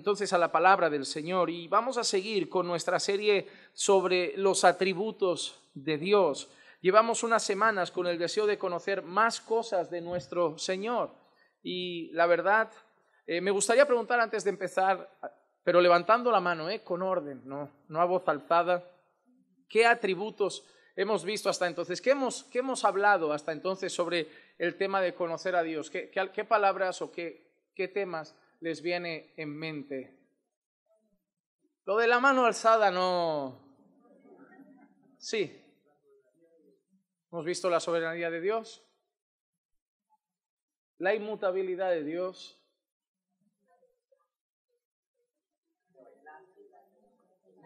entonces a la palabra del Señor y vamos a seguir con nuestra serie sobre los atributos de Dios. Llevamos unas semanas con el deseo de conocer más cosas de nuestro Señor y la verdad, eh, me gustaría preguntar antes de empezar, pero levantando la mano, eh, con orden, no, a voz alzada, ¿qué atributos hemos visto hasta entonces? ¿Qué hemos, hablado hasta entonces sobre el tema de conocer a Dios? ¿Qué, palabras o qué temas les viene en mente. Lo de la mano alzada no... Sí. Hemos visto la soberanía de Dios, la inmutabilidad de Dios.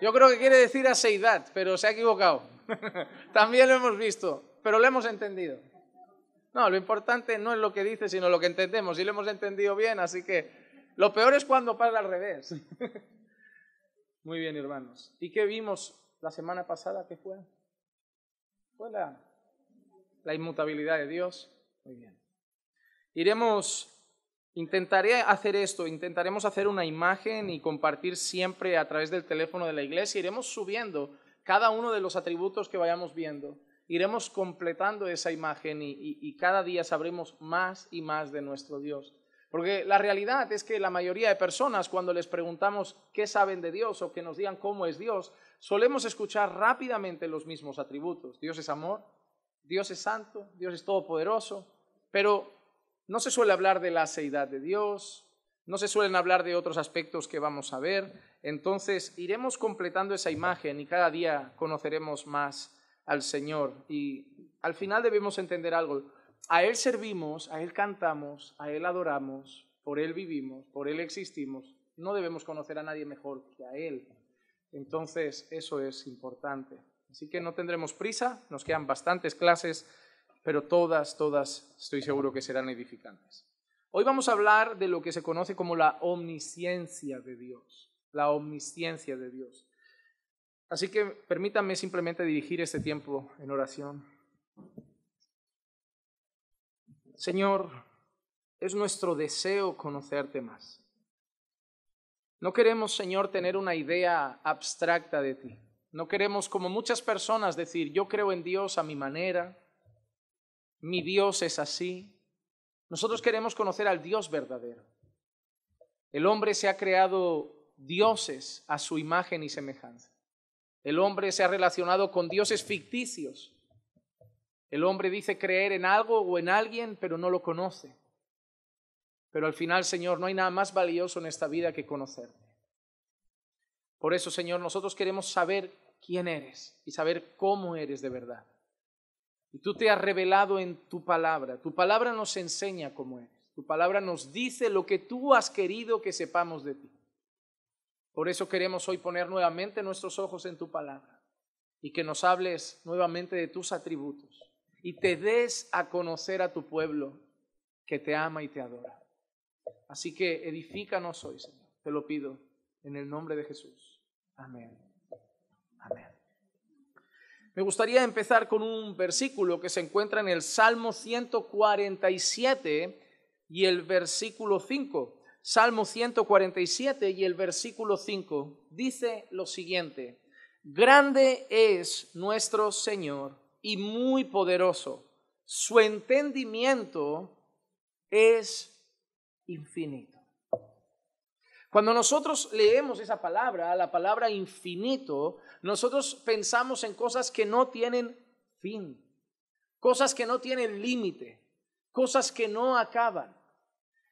Yo creo que quiere decir aseidad, pero se ha equivocado. También lo hemos visto, pero lo hemos entendido. No, lo importante no es lo que dice, sino lo que entendemos. Y lo hemos entendido bien, así que lo peor es cuando pasa al revés. Muy bien, hermanos. ¿Y qué vimos la semana pasada? ¿Qué fue? Fue la, inmutabilidad de Dios. Muy bien. Iremos, intentaré hacer esto, intentaremos hacer una imagen y compartir siempre a través del teléfono de la iglesia. Iremos subiendo cada uno de los atributos que vayamos viendo. Iremos completando esa imagen y cada día sabremos más y más de nuestro Dios. Porque la realidad es que la mayoría de personas, cuando les preguntamos qué saben de Dios o que nos digan cómo es Dios, solemos escuchar rápidamente los mismos atributos. Dios es amor, Dios es santo, Dios es todopoderoso, pero no se suele hablar de la seidad de Dios, no se suelen hablar de otros aspectos que vamos a ver. Entonces iremos completando esa imagen y cada día conoceremos más al Señor. Y al final debemos entender algo. A Él servimos, a Él cantamos, a Él adoramos, por Él vivimos, por Él existimos. No debemos conocer a nadie mejor que a Él. Entonces, eso es importante. Así que no tendremos prisa, nos quedan bastantes clases, pero todas, todas estoy seguro que serán edificantes. Hoy vamos a hablar de lo que se conoce como la omnisciencia de Dios, la omnisciencia de Dios. Así que permítanme simplemente dirigir este tiempo en oración. Señor, es nuestro deseo conocerte más. No queremos, Señor, tener una idea abstracta de ti. No queremos, como muchas personas, decir, yo creo en Dios a mi manera, mi Dios es así. Nosotros queremos conocer al Dios verdadero. El hombre se ha creado dioses a su imagen y semejanza. El hombre se ha relacionado con dioses ficticios el hombre dice creer en algo o en alguien, pero no lo conoce. Pero al final, Señor, no hay nada más valioso en esta vida que conocerte. Por eso, Señor, nosotros queremos saber quién eres y saber cómo eres de verdad. Y tú te has revelado en tu palabra. Tu palabra nos enseña cómo eres. Tu palabra nos dice lo que tú has querido que sepamos de ti. Por eso queremos hoy poner nuevamente nuestros ojos en tu palabra y que nos hables nuevamente de tus atributos, y te des a conocer a tu pueblo que te ama y te adora. Así que edifícanos hoy, Señor. Te lo pido en el nombre de Jesús. Amén. Amén. Me gustaría empezar con un versículo que se encuentra en el Salmo 147 y el versículo 5. Salmo 147 y el versículo 5 dice lo siguiente, Grande es nuestro Señor y muy poderoso. Su entendimiento es infinito. Cuando nosotros leemos esa palabra, la palabra infinito, nosotros pensamos en cosas que no tienen fin, cosas que no tienen límite, cosas que no acaban.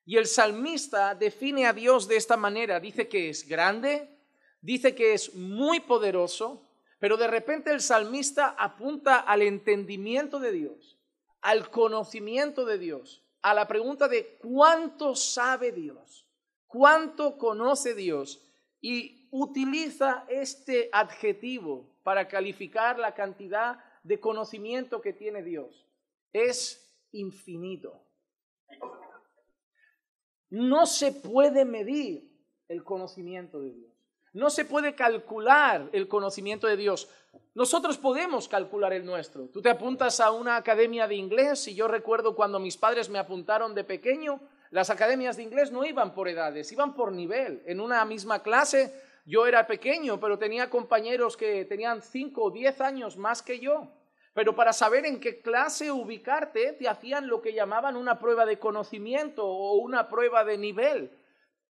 Y el salmista define a Dios de esta manera. Dice que es grande, dice que es muy poderoso, pero de repente el salmista apunta al entendimiento de Dios, al conocimiento de Dios, a la pregunta de cuánto sabe Dios, cuánto conoce Dios, y utiliza este adjetivo para calificar la cantidad de conocimiento que tiene Dios. Es infinito. No se puede medir el conocimiento de Dios. No se puede calcular el conocimiento de Dios. Nosotros podemos calcular el nuestro. Tú te apuntas a una academia de inglés y yo recuerdo cuando mis padres me apuntaron de pequeño, las academias de inglés no iban por edades, iban por nivel. En una misma clase yo era pequeño, pero tenía compañeros que tenían 5 o 10 años más que yo. Pero para saber en qué clase ubicarte, te hacían lo que llamaban una prueba de conocimiento o una prueba de nivel.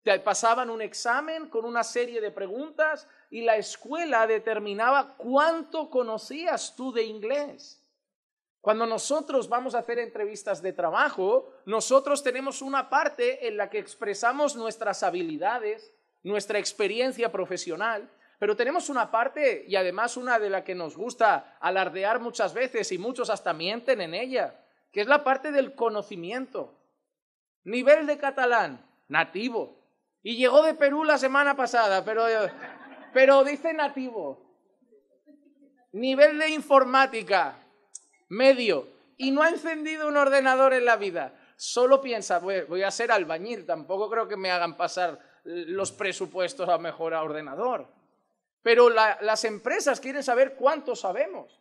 Te pasaban un examen con una serie de preguntas y la escuela determinaba cuánto conocías tú de inglés. Cuando nosotros vamos a hacer entrevistas de trabajo, nosotros tenemos una parte en la que expresamos nuestras habilidades, nuestra experiencia profesional, pero tenemos una parte y además una de la que nos gusta alardear muchas veces y muchos hasta mienten en ella, que es la parte del conocimiento. Nivel de catalán, nativo. Y llegó de Perú la semana pasada, pero, pero dice nativo. Nivel de informática, medio. Y no ha encendido un ordenador en la vida. Solo piensa, voy a ser albañil, tampoco creo que me hagan pasar los presupuestos a mejor ordenador. Pero las empresas quieren saber cuánto sabemos.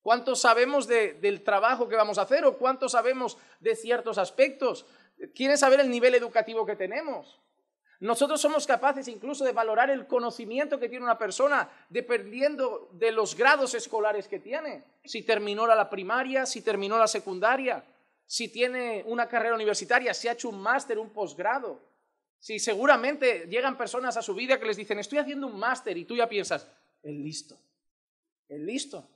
¿Cuánto sabemos del trabajo que vamos a hacer o cuánto sabemos de ciertos aspectos? quieren saber el nivel educativo que tenemos. Nosotros somos capaces incluso de valorar el conocimiento que tiene una persona dependiendo de los grados escolares que tiene. Si terminó la primaria, si terminó la secundaria, si tiene una carrera universitaria, si ha hecho un máster, un posgrado. Si seguramente llegan personas a su vida que les dicen, estoy haciendo un máster y tú ya piensas, El listo, el listo.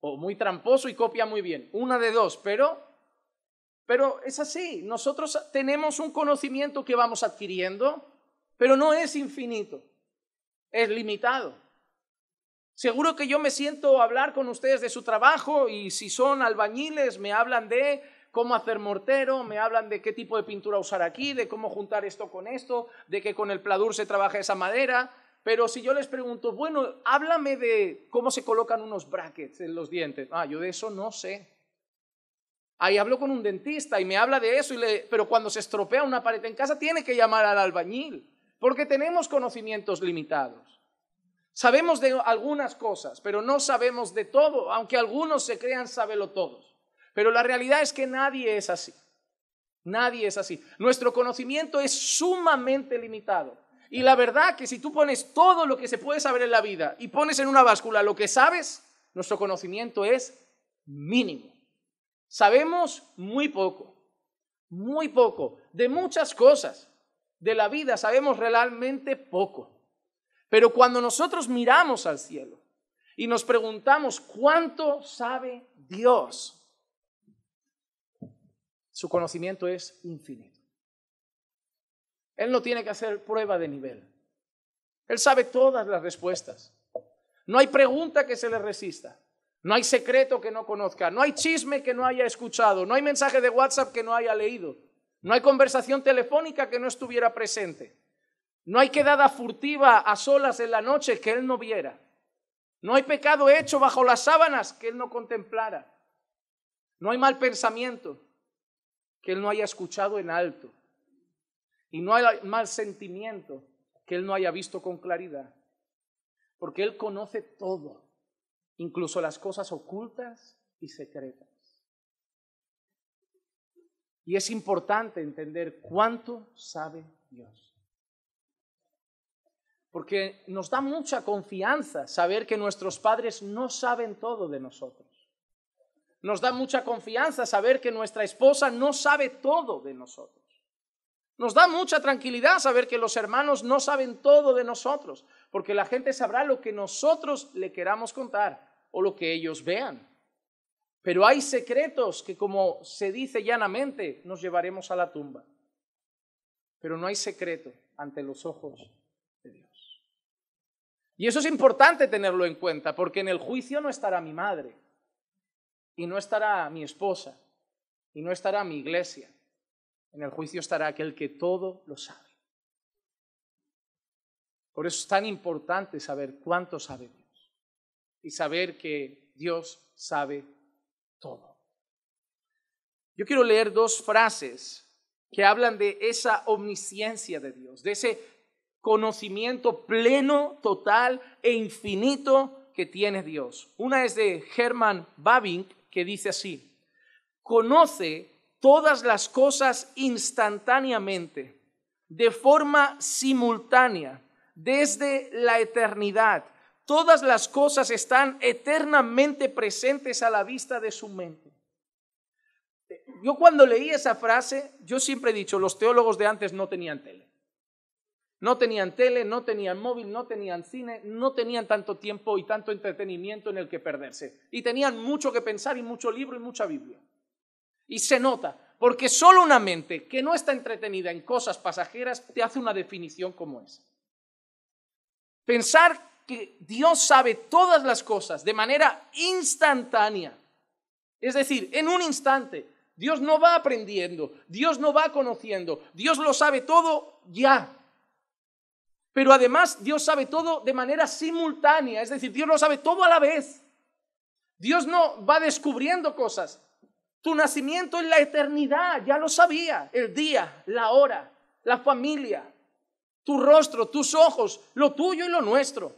O muy tramposo y copia muy bien. Una de dos, pero pero es así, nosotros tenemos un conocimiento que vamos adquiriendo, pero no es infinito, es limitado. Seguro que yo me siento a hablar con ustedes de su trabajo y si son albañiles me hablan de cómo hacer mortero, me hablan de qué tipo de pintura usar aquí, de cómo juntar esto con esto, de que con el pladur se trabaja esa madera. Pero si yo les pregunto, bueno, háblame de cómo se colocan unos brackets en los dientes. Ah, yo de eso no sé. Ahí hablo con un dentista y me habla de eso, y le, pero cuando se estropea una pared en casa tiene que llamar al albañil, porque tenemos conocimientos limitados. Sabemos de algunas cosas, pero no sabemos de todo, aunque algunos se crean saberlo todos. Pero la realidad es que nadie es así. Nadie es así. Nuestro conocimiento es sumamente limitado. Y la verdad que si tú pones todo lo que se puede saber en la vida y pones en una báscula lo que sabes, nuestro conocimiento es mínimo. Sabemos muy poco, muy poco, de muchas cosas de la vida sabemos realmente poco. Pero cuando nosotros miramos al cielo y nos preguntamos cuánto sabe Dios, su conocimiento es infinito. Él no tiene que hacer prueba de nivel. Él sabe todas las respuestas. No hay pregunta que se le resista. No hay secreto que no conozca, no hay chisme que no haya escuchado, no hay mensaje de WhatsApp que no haya leído, no hay conversación telefónica que no estuviera presente, no hay quedada furtiva a solas en la noche que él no viera, no hay pecado hecho bajo las sábanas que él no contemplara, no hay mal pensamiento que él no haya escuchado en alto y no hay mal sentimiento que él no haya visto con claridad, porque él conoce todo incluso las cosas ocultas y secretas. Y es importante entender cuánto sabe Dios. Porque nos da mucha confianza saber que nuestros padres no saben todo de nosotros. Nos da mucha confianza saber que nuestra esposa no sabe todo de nosotros. Nos da mucha tranquilidad saber que los hermanos no saben todo de nosotros, porque la gente sabrá lo que nosotros le queramos contar, o lo que ellos vean. Pero hay secretos que, como se dice llanamente, nos llevaremos a la tumba. Pero no hay secreto ante los ojos de Dios. Y eso es importante tenerlo en cuenta, porque en el juicio no estará mi madre, y no estará mi esposa, y no estará mi iglesia. En el juicio estará aquel que todo lo sabe. Por eso es tan importante saber cuánto sabe Dios y saber que Dios sabe todo. Yo quiero leer dos frases que hablan de esa omnisciencia de Dios, de ese conocimiento pleno, total e infinito que tiene Dios. Una es de Hermann Babink que dice así, conoce todas las cosas instantáneamente, de forma simultánea, desde la eternidad todas las cosas están eternamente presentes a la vista de su mente. Yo cuando leí esa frase, yo siempre he dicho, los teólogos de antes no tenían tele. No tenían tele, no tenían móvil, no tenían cine, no tenían tanto tiempo y tanto entretenimiento en el que perderse. Y tenían mucho que pensar y mucho libro y mucha Biblia. Y se nota, porque solo una mente que no está entretenida en cosas pasajeras te hace una definición como esa. Pensar que Dios sabe todas las cosas de manera instantánea. Es decir, en un instante. Dios no va aprendiendo, Dios no va conociendo, Dios lo sabe todo ya. Pero además Dios sabe todo de manera simultánea, es decir, Dios lo sabe todo a la vez. Dios no va descubriendo cosas. Tu nacimiento en la eternidad, ya lo sabía, el día, la hora, la familia, tu rostro, tus ojos, lo tuyo y lo nuestro.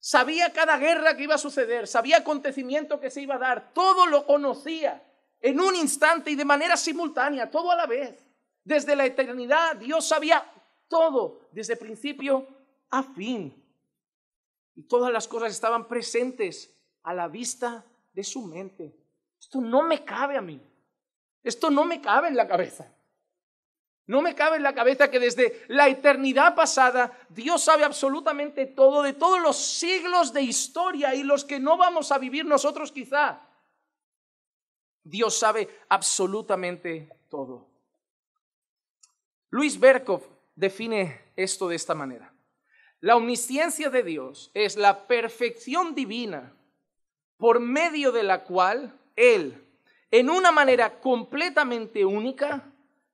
Sabía cada guerra que iba a suceder, sabía acontecimiento que se iba a dar, todo lo conocía en un instante y de manera simultánea, todo a la vez. Desde la eternidad Dios sabía todo, desde principio a fin. Y todas las cosas estaban presentes a la vista de su mente. Esto no me cabe a mí. Esto no me cabe en la cabeza. No me cabe en la cabeza que desde la eternidad pasada Dios sabe absolutamente todo de todos los siglos de historia y los que no vamos a vivir nosotros quizá. Dios sabe absolutamente todo. Luis Berkov define esto de esta manera. La omnisciencia de Dios es la perfección divina por medio de la cual Él, en una manera completamente única,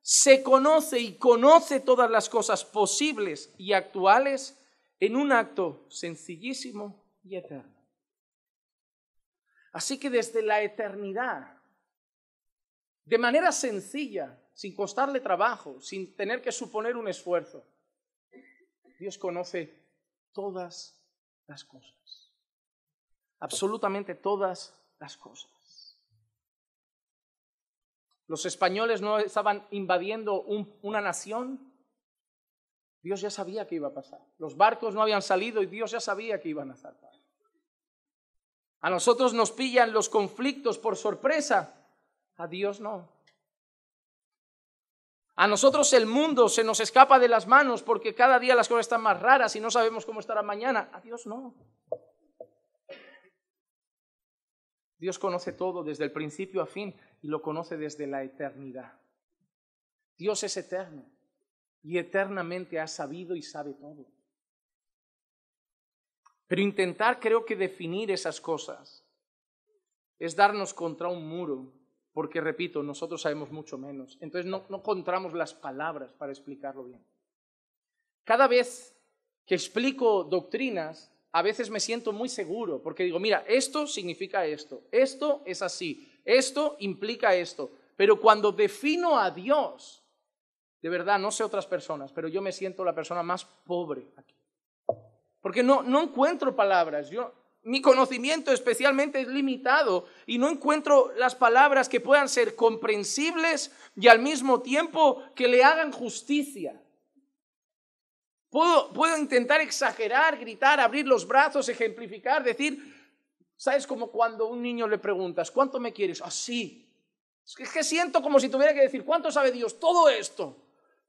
se conoce y conoce todas las cosas posibles y actuales en un acto sencillísimo y eterno. Así que desde la eternidad, de manera sencilla, sin costarle trabajo, sin tener que suponer un esfuerzo, Dios conoce todas las cosas, absolutamente todas las cosas los españoles no estaban invadiendo una nación, Dios ya sabía que iba a pasar. Los barcos no habían salido y Dios ya sabía que iban a saltar. A nosotros nos pillan los conflictos por sorpresa, a Dios no. A nosotros el mundo se nos escapa de las manos porque cada día las cosas están más raras y no sabemos cómo estará mañana. A Dios no. Dios conoce todo desde el principio a fin y lo conoce desde la eternidad. Dios es eterno y eternamente ha sabido y sabe todo. Pero intentar, creo que definir esas cosas es darnos contra un muro, porque repito, nosotros sabemos mucho menos. Entonces no, no encontramos las palabras para explicarlo bien. Cada vez que explico doctrinas, a veces me siento muy seguro porque digo, mira, esto significa esto, esto es así, esto implica esto. Pero cuando defino a Dios, de verdad, no sé otras personas, pero yo me siento la persona más pobre aquí. Porque no, no encuentro palabras. Yo, mi conocimiento especialmente es limitado y no encuentro las palabras que puedan ser comprensibles y al mismo tiempo que le hagan justicia. Puedo, intentar exagerar, gritar, abrir los brazos, ejemplificar, decir, ¿sabes? Como cuando a un niño le preguntas, ¿cuánto me quieres? Así. Es que siento como si tuviera que decir, ¿cuánto sabe Dios? Todo esto.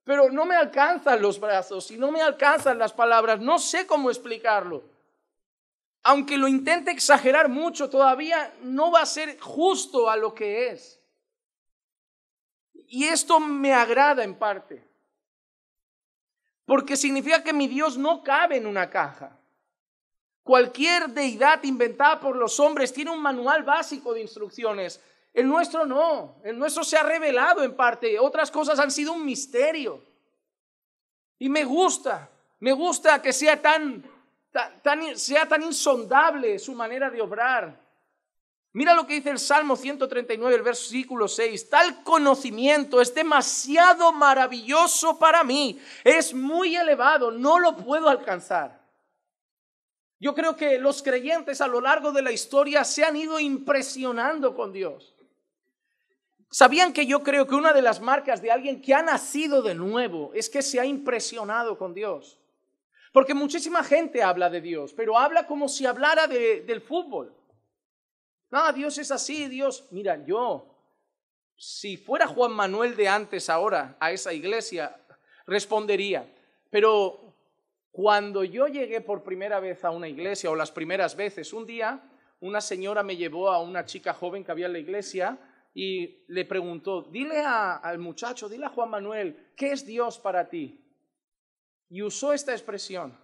Pero no me alcanzan los brazos y no me alcanzan las palabras. No sé cómo explicarlo aunque lo intente exagerar mucho, todavía no va a ser justo a lo que es. Y esto me agrada en parte. Porque significa que mi Dios no cabe en una caja. Cualquier deidad inventada por los hombres tiene un manual básico de instrucciones. El nuestro no, el nuestro se ha revelado en parte, otras cosas han sido un misterio. Y me gusta, me gusta que sea tan, sea tan insondable su manera de obrar. Mira lo que dice el Salmo 139, el versículo 6. Tal conocimiento es demasiado maravilloso para mí. Es muy elevado. No lo puedo alcanzar. Yo creo que los creyentes a lo largo de la historia se han ido impresionando con Dios. ¿Sabían que yo creo que una de las marcas de alguien que ha nacido de nuevo es que se ha impresionado con Dios? Porque muchísima gente habla de Dios, pero habla como si hablara del fútbol. No, ah, Dios es así, Dios. Mira, yo, si fuera Juan Manuel de antes ahora a esa iglesia, respondería. Pero cuando yo llegué por primera vez a una iglesia, o las primeras veces, un día una señora me llevó a una chica joven que había en la iglesia y le preguntó, dile al muchacho, dile a Juan Manuel, ¿qué es Dios para ti? Y usó esta expresión,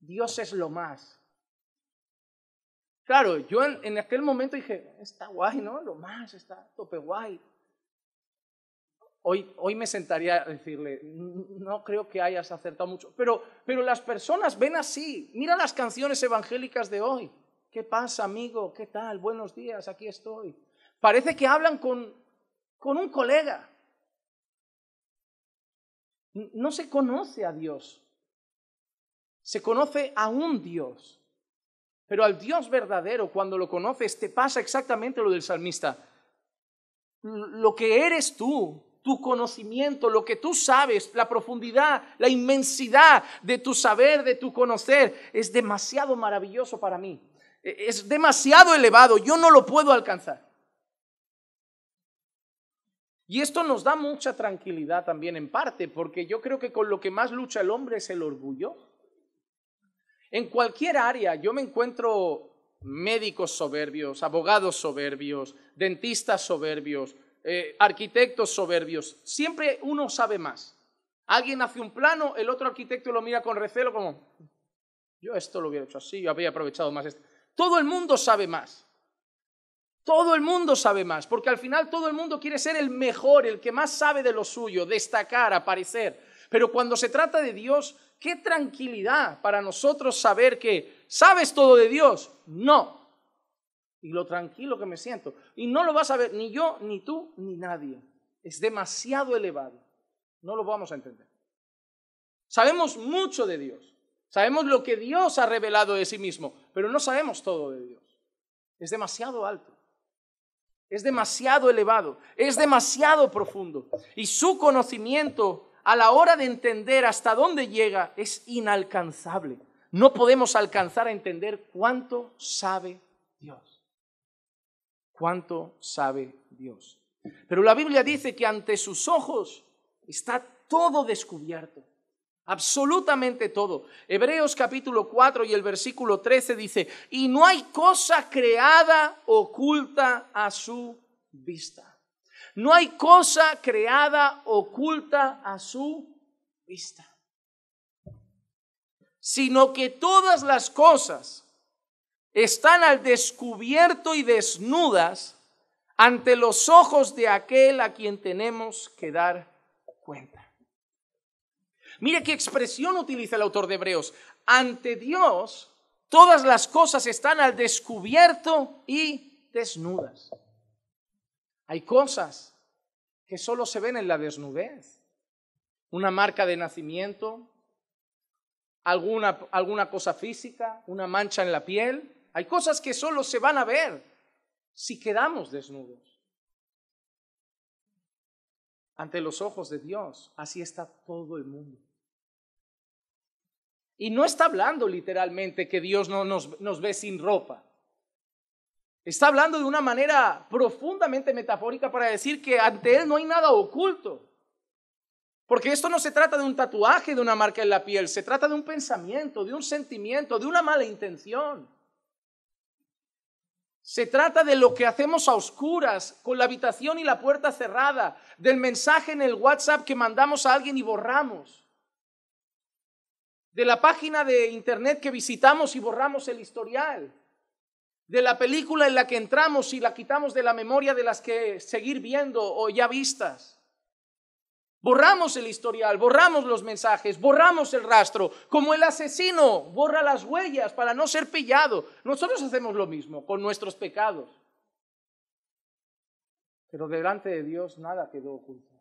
Dios es lo más. Claro, yo en, aquel momento dije, está guay, ¿no? Lo más, está tope guay. Hoy, hoy, me sentaría a decirle, no creo que hayas acertado mucho, pero, pero las personas ven así, mira las canciones evangélicas de hoy. ¿Qué pasa, amigo? ¿Qué tal? Buenos días, aquí estoy. Parece que hablan con, con un colega. No se conoce a Dios, se conoce a un Dios. Pero al Dios verdadero, cuando lo conoces, te pasa exactamente lo del salmista. Lo que eres tú, tu conocimiento, lo que tú sabes, la profundidad, la inmensidad de tu saber, de tu conocer, es demasiado maravilloso para mí. E, es demasiado elevado, yo no lo puedo alcanzar. Y esto nos da mucha tranquilidad también en parte, porque yo creo que con lo que más lucha el hombre es el orgullo. En cualquier área yo me encuentro médicos soberbios, abogados soberbios, dentistas soberbios, eh, arquitectos soberbios. Siempre uno sabe más. Alguien hace un plano, el otro arquitecto lo mira con recelo como, yo esto lo hubiera hecho así, yo habría aprovechado más esto. Todo el mundo sabe más. Todo el mundo sabe más, porque al final todo el mundo quiere ser el mejor, el que más sabe de lo suyo, destacar, aparecer. Pero cuando se trata de Dios, qué tranquilidad para nosotros saber que, ¿sabes todo de Dios? No. Y lo tranquilo que me siento. Y no lo vas a ver ni yo, ni tú, ni nadie. Es demasiado elevado. No lo vamos a entender. Sabemos mucho de Dios. Sabemos lo que Dios ha revelado de sí mismo, pero no sabemos todo de Dios. Es demasiado alto. Es demasiado elevado. Es demasiado profundo. Y su conocimiento a la hora de entender hasta dónde llega, es inalcanzable. No podemos alcanzar a entender cuánto sabe Dios. Cuánto sabe Dios. Pero la Biblia dice que ante sus ojos está todo descubierto. Absolutamente todo. Hebreos capítulo 4 y el versículo 13 dice, y no hay cosa creada oculta a su vista. No hay cosa creada oculta a su vista, sino que todas las cosas están al descubierto y desnudas ante los ojos de aquel a quien tenemos que dar cuenta. Mire qué expresión utiliza el autor de Hebreos. Ante Dios, todas las cosas están al descubierto y desnudas. Hay cosas que solo se ven en la desnudez. Una marca de nacimiento, alguna, alguna cosa física, una mancha en la piel. Hay cosas que solo se van a ver si quedamos desnudos. Ante los ojos de Dios, así está todo el mundo. Y no está hablando literalmente que Dios no nos ve sin ropa. Está hablando de una manera profundamente metafórica para decir que ante Él no hay nada oculto. Porque esto no se trata de un tatuaje, de una marca en la piel, se trata de un pensamiento, de un sentimiento, de una mala intención. Se trata de lo que hacemos a oscuras, con la habitación y la puerta cerrada, del mensaje en el WhatsApp que mandamos a alguien y borramos, de la página de internet que visitamos y borramos el historial, de la película en la que entramos y la quitamos de la memoria de las que seguir viendo o ya vistas. Borramos el historial, borramos los mensajes, borramos el rastro, como el asesino borra las huellas para no ser pillado. Nosotros hacemos lo mismo con nuestros pecados. Pero delante de Dios nada quedó oculto.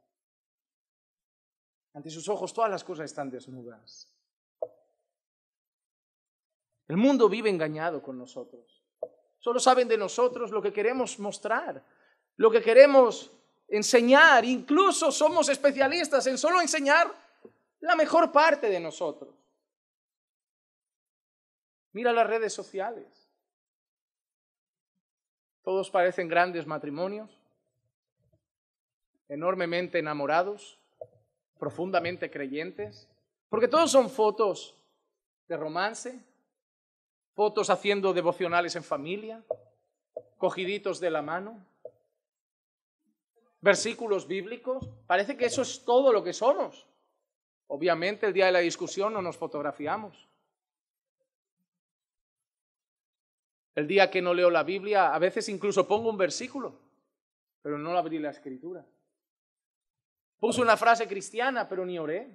Ante sus ojos todas las cosas están desnudas. El mundo vive engañado con nosotros. Solo saben de nosotros lo que queremos mostrar, lo que queremos enseñar. Incluso somos especialistas en solo enseñar la mejor parte de nosotros. Mira las redes sociales. Todos parecen grandes matrimonios, enormemente enamorados, profundamente creyentes, porque todos son fotos de romance, fotos haciendo devocionales en familia, cogiditos de la mano, versículos bíblicos. Parece que eso es todo lo que somos. Obviamente el día de la discusión no nos fotografiamos. El día que no leo la Biblia, a veces incluso pongo un versículo, pero no abrí la escritura. Puse una frase cristiana, pero ni oré.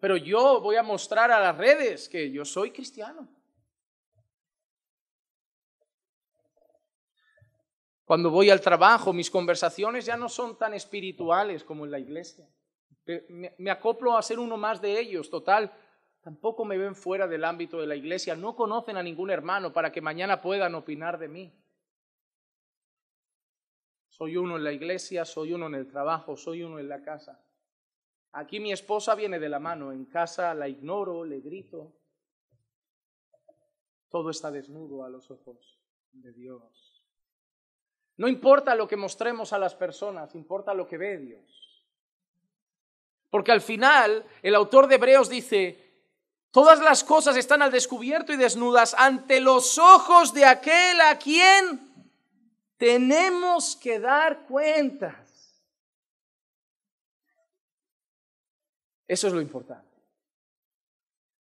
Pero yo voy a mostrar a las redes que yo soy cristiano. Cuando voy al trabajo, mis conversaciones ya no son tan espirituales como en la iglesia. Me acoplo a ser uno más de ellos, total. Tampoco me ven fuera del ámbito de la iglesia. No conocen a ningún hermano para que mañana puedan opinar de mí. Soy uno en la iglesia, soy uno en el trabajo, soy uno en la casa. Aquí mi esposa viene de la mano, en casa la ignoro, le grito. Todo está desnudo a los ojos de Dios. No importa lo que mostremos a las personas, importa lo que ve Dios. Porque al final el autor de Hebreos dice, todas las cosas están al descubierto y desnudas ante los ojos de aquel a quien tenemos que dar cuentas. Eso es lo importante.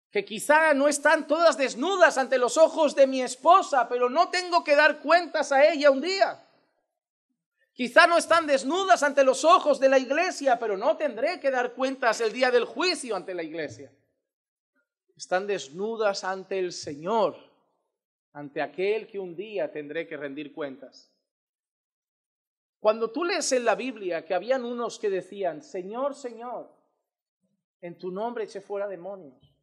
Que quizá no están todas desnudas ante los ojos de mi esposa, pero no tengo que dar cuentas a ella un día. Quizá no están desnudas ante los ojos de la iglesia, pero no tendré que dar cuentas el día del juicio ante la iglesia. Están desnudas ante el Señor, ante aquel que un día tendré que rendir cuentas. Cuando tú lees en la Biblia que habían unos que decían, Señor, Señor, en tu nombre eché fuera demonios,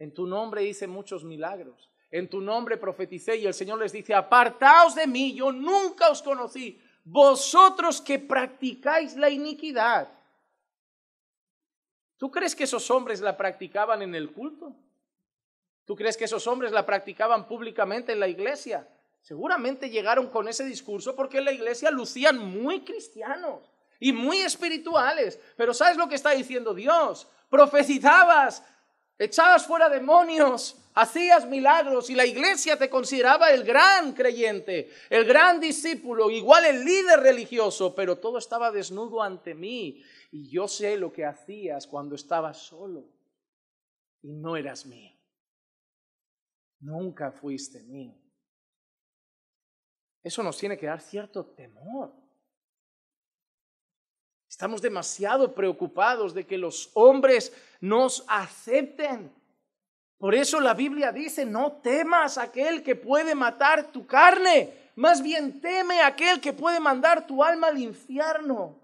en tu nombre hice muchos milagros, en tu nombre profeticé y el Señor les dice, apartaos de mí, yo nunca os conocí, vosotros que practicáis la iniquidad. ¿Tú crees que esos hombres la practicaban en el culto? ¿Tú crees que esos hombres la practicaban públicamente en la iglesia? Seguramente llegaron con ese discurso porque en la iglesia lucían muy cristianos y muy espirituales. Pero ¿sabes lo que está diciendo Dios? Profetizabas, echabas fuera demonios, hacías milagros y la iglesia te consideraba el gran creyente, el gran discípulo, igual el líder religioso, pero todo estaba desnudo ante mí y yo sé lo que hacías cuando estabas solo y no eras mío. Nunca fuiste mío. Eso nos tiene que dar cierto temor. Estamos demasiado preocupados de que los hombres nos acepten. Por eso la Biblia dice, no temas aquel que puede matar tu carne, más bien teme aquel que puede mandar tu alma al infierno.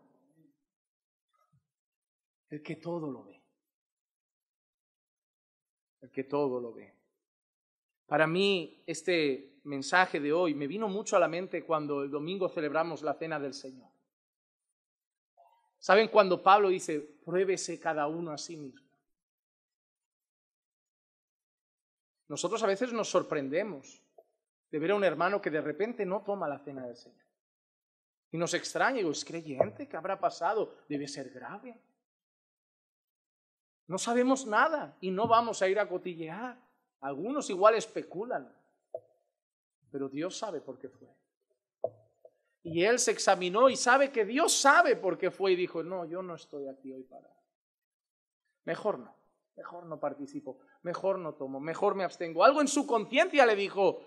El que todo lo ve. El que todo lo ve. Para mí, este mensaje de hoy me vino mucho a la mente cuando el domingo celebramos la cena del Señor. ¿Saben cuando Pablo dice, pruébese cada uno a sí mismo? Nosotros a veces nos sorprendemos de ver a un hermano que de repente no toma la cena del Señor. Y nos extraña, digo, es creyente, ¿qué habrá pasado? Debe ser grave. No sabemos nada y no vamos a ir a cotillear. Algunos igual especulan, pero Dios sabe por qué fue. Y él se examinó y sabe que Dios sabe por qué fue y dijo, no, yo no estoy aquí hoy para. Mejor no mejor no participo, mejor no tomo, mejor me abstengo. Algo en su conciencia le dijo,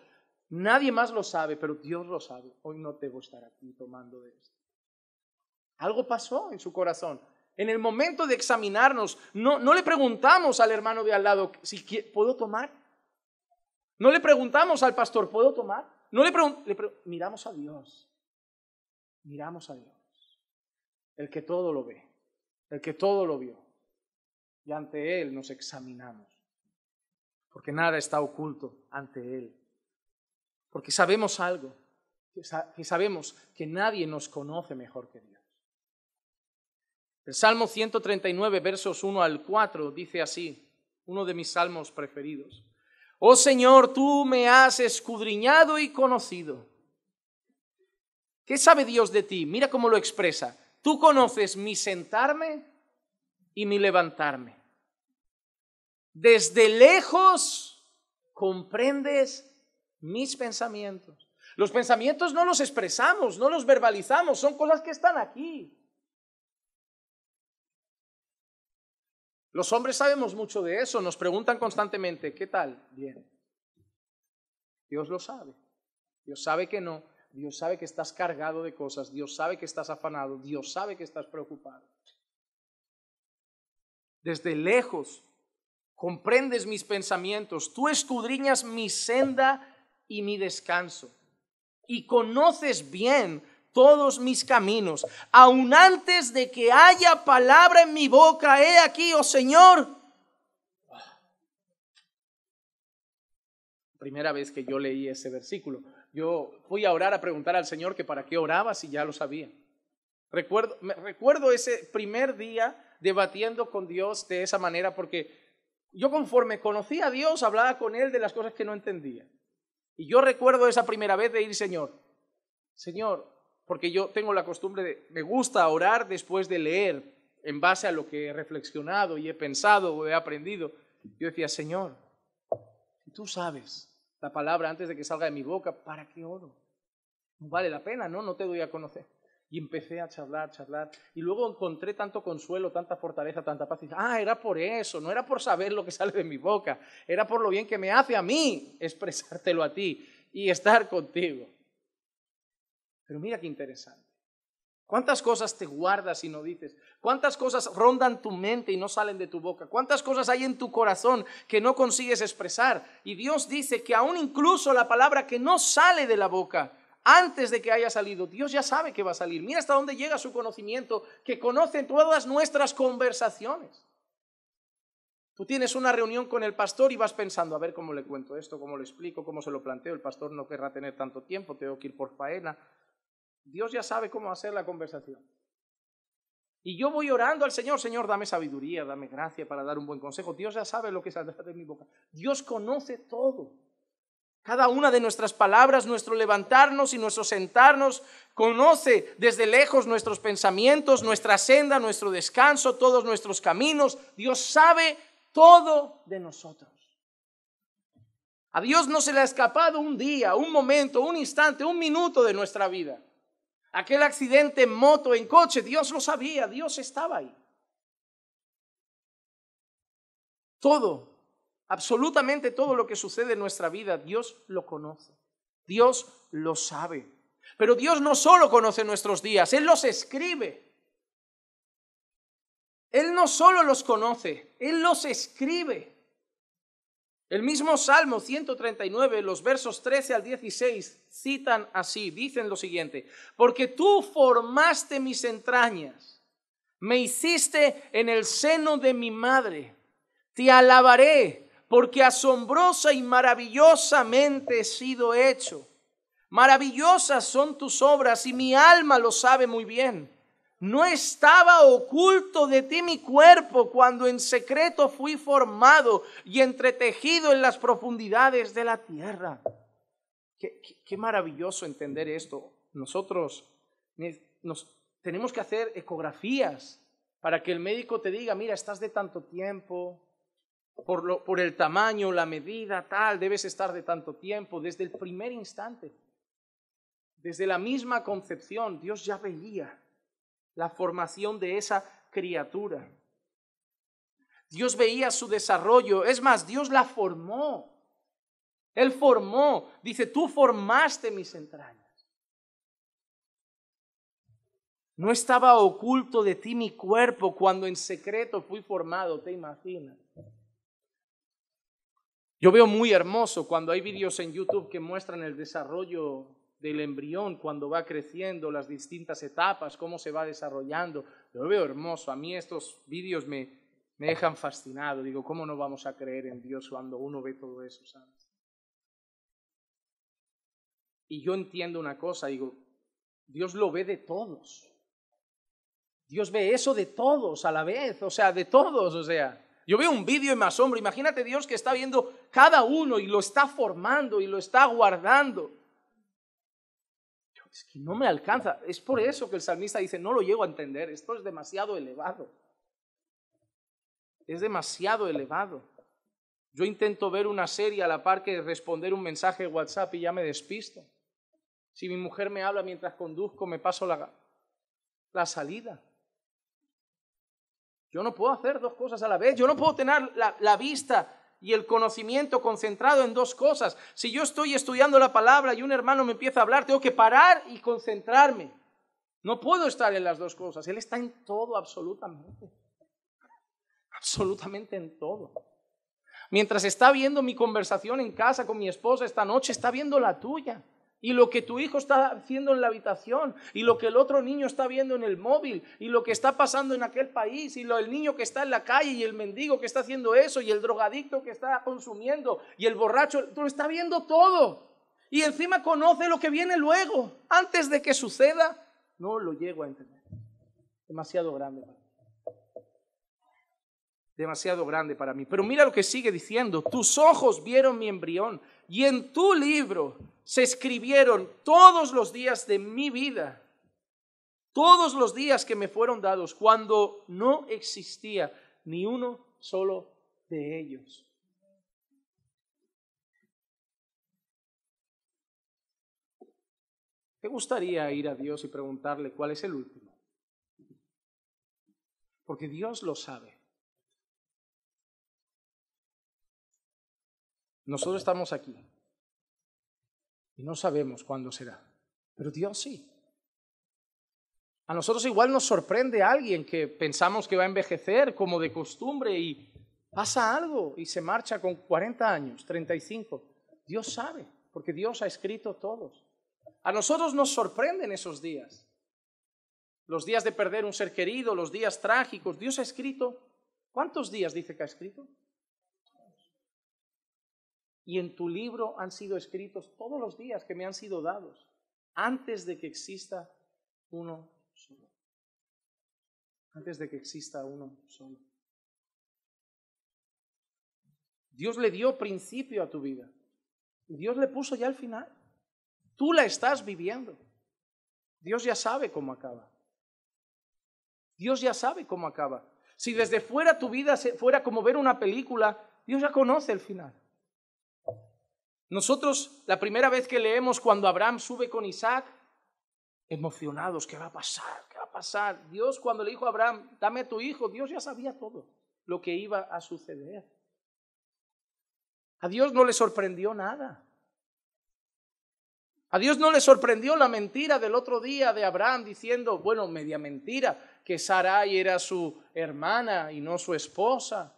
nadie más lo sabe, pero Dios lo sabe, hoy no debo estar aquí tomando de esto. Algo pasó en su corazón. En el momento de examinarnos, no, no le preguntamos al hermano de al lado, si ¿puedo tomar? No le preguntamos al pastor, ¿puedo tomar? No le, preguntamos, miramos a Dios. Miramos a Dios. El que todo lo ve, el que todo lo vio, y ante Él nos examinamos, porque nada está oculto ante Él, porque sabemos algo, que sabemos que nadie nos conoce mejor que Dios. El Salmo 139, versos 1 al 4, dice así, uno de mis salmos preferidos. Oh Señor, tú me has escudriñado y conocido. ¿Qué sabe Dios de ti? Mira cómo lo expresa. Tú conoces mi sentarme y mi levantarme. Desde lejos comprendes mis pensamientos. Los pensamientos no los expresamos, no los verbalizamos, son cosas que están aquí. Los hombres sabemos mucho de eso, nos preguntan constantemente, ¿qué tal? Bien. Dios lo sabe. Dios sabe que no. Dios sabe que estás cargado de cosas. Dios sabe que estás afanado. Dios sabe que estás preocupado desde lejos, comprendes mis pensamientos, tú escudriñas mi senda y mi descanso, y conoces bien todos mis caminos, aun antes de que haya palabra en mi boca, he aquí, oh Señor. Ah. Primera vez que yo leí ese versículo, yo fui a orar a preguntar al Señor que para qué oraba si ya lo sabía. Recuerdo, recuerdo ese primer día debatiendo con Dios de esa manera, porque yo conforme conocía a Dios, hablaba con Él de las cosas que no entendía. Y yo recuerdo esa primera vez de ir, Señor, Señor, porque yo tengo la costumbre de, me gusta orar después de leer, en base a lo que he reflexionado y he pensado o he aprendido. Yo decía, Señor, si tú sabes la palabra antes de que salga de mi boca, ¿para qué oro? No vale la pena, ¿no? No te doy a conocer. Y empecé a charlar, charlar. Y luego encontré tanto consuelo, tanta fortaleza, tanta paz. ah, era por eso, no era por saber lo que sale de mi boca, era por lo bien que me hace a mí expresártelo a ti y estar contigo. Pero mira qué interesante. ¿Cuántas cosas te guardas y no dices? ¿Cuántas cosas rondan tu mente y no salen de tu boca? ¿Cuántas cosas hay en tu corazón que no consigues expresar? Y Dios dice que aún incluso la palabra que no sale de la boca antes de que haya salido. Dios ya sabe que va a salir. Mira hasta dónde llega su conocimiento, que conoce todas nuestras conversaciones. Tú tienes una reunión con el pastor y vas pensando, a ver cómo le cuento esto, cómo le explico, cómo se lo planteo. El pastor no querrá tener tanto tiempo, tengo que ir por faena. Dios ya sabe cómo hacer la conversación. Y yo voy orando al Señor, Señor, dame sabiduría, dame gracia para dar un buen consejo. Dios ya sabe lo que saldrá de mi boca. Dios conoce todo. Cada una de nuestras palabras, nuestro levantarnos y nuestro sentarnos, conoce desde lejos nuestros pensamientos, nuestra senda, nuestro descanso, todos nuestros caminos. Dios sabe todo de nosotros. A Dios no se le ha escapado un día, un momento, un instante, un minuto de nuestra vida. Aquel accidente en moto, en coche, Dios lo sabía, Dios estaba ahí. Todo Absolutamente todo lo que sucede en nuestra vida, Dios lo conoce. Dios lo sabe. Pero Dios no solo conoce nuestros días, Él los escribe. Él no solo los conoce, Él los escribe. El mismo Salmo 139, los versos 13 al 16, citan así, dicen lo siguiente, porque tú formaste mis entrañas, me hiciste en el seno de mi madre, te alabaré porque asombrosa y maravillosamente he sido hecho. Maravillosas son tus obras y mi alma lo sabe muy bien. No estaba oculto de ti mi cuerpo cuando en secreto fui formado y entretejido en las profundidades de la tierra. Qué, maravilloso entender esto. Nosotros nos, tenemos que hacer ecografías para que el médico te diga, mira, estás de tanto tiempo, por, lo, por el tamaño, la medida, tal, debes estar de tanto tiempo, desde el primer instante, desde la misma concepción, Dios ya veía la formación de esa criatura. Dios veía su desarrollo, es más, Dios la formó. Él formó, dice, tú formaste mis entrañas. No estaba oculto de ti mi cuerpo cuando en secreto fui formado, ¿te imaginas? Yo veo muy hermoso cuando hay vídeos en YouTube que muestran el desarrollo del embrión, cuando va creciendo, las distintas etapas, cómo se va desarrollando. Lo veo hermoso. A mí estos vídeos me, me dejan fascinado. Digo, ¿cómo no vamos a creer en Dios cuando uno ve todo eso, Y yo entiendo una cosa, digo, Dios lo ve de todos. Dios ve eso de todos a la vez, o sea, de todos, o sea. Yo veo un vídeo y me asombro. Imagínate Dios que está viendo cada uno y lo está formando y lo está guardando. Es que no me alcanza. Es por eso que el salmista dice, no lo llego a entender. Esto es demasiado elevado. Es demasiado elevado. Yo intento ver una serie a la par que responder un mensaje de WhatsApp y ya me despisto. Si mi mujer me habla mientras conduzco, me paso la, la salida. Yo no puedo hacer dos cosas a la vez. Yo no puedo tener la, la vista y el conocimiento concentrado en dos cosas. Si yo estoy estudiando la palabra y un hermano me empieza a hablar, tengo que parar y concentrarme. No puedo estar en las dos cosas. Él está en todo absolutamente. Absolutamente en todo. Mientras está viendo mi conversación en casa con mi esposa esta noche, está viendo la tuya y lo que tu hijo está haciendo en la habitación, y lo que el otro niño está viendo en el móvil, y lo que está pasando en aquel país, y lo, el niño que está en la calle, y el mendigo que está haciendo eso, y el drogadicto que está consumiendo, y el borracho, tú lo está viendo todo. Y encima conoce lo que viene luego, antes de que suceda. No lo llego a entender. Demasiado grande Demasiado grande para mí. Pero mira lo que sigue diciendo. Tus ojos vieron mi embrión y en tu libro se escribieron todos los días de mi vida, todos los días que me fueron dados, cuando no existía ni uno solo de ellos. ¿Te gustaría ir a Dios y preguntarle cuál es el último? Porque Dios lo sabe. Nosotros estamos aquí y no sabemos cuándo será. Pero Dios sí. A nosotros igual nos sorprende alguien que pensamos que va a envejecer como de costumbre y pasa algo y se marcha con 40 años, 35. Dios sabe, porque Dios ha escrito todos. A nosotros nos sorprenden esos días. Los días de perder un ser querido, los días trágicos. Dios ha escrito. ¿Cuántos días dice que ha escrito? Y en tu libro han sido escritos todos los días que me han sido dados, antes de que exista uno solo. Antes de que exista uno solo. Dios le dio principio a tu vida. y Dios le puso ya el final. Tú la estás viviendo. Dios ya sabe cómo acaba. Dios ya sabe cómo acaba. Si desde fuera tu vida fuera como ver una película, Dios ya conoce el final. Nosotros, la primera vez que leemos cuando Abraham sube con Isaac, emocionados, ¿qué va a pasar? ¿Qué va a pasar? Dios cuando le dijo a Abraham, dame tu hijo, Dios ya sabía todo lo que iba a suceder. A Dios no le sorprendió nada. A Dios no le sorprendió la mentira del otro día de Abraham diciendo, bueno, media mentira, que Sarai era su hermana y no su esposa.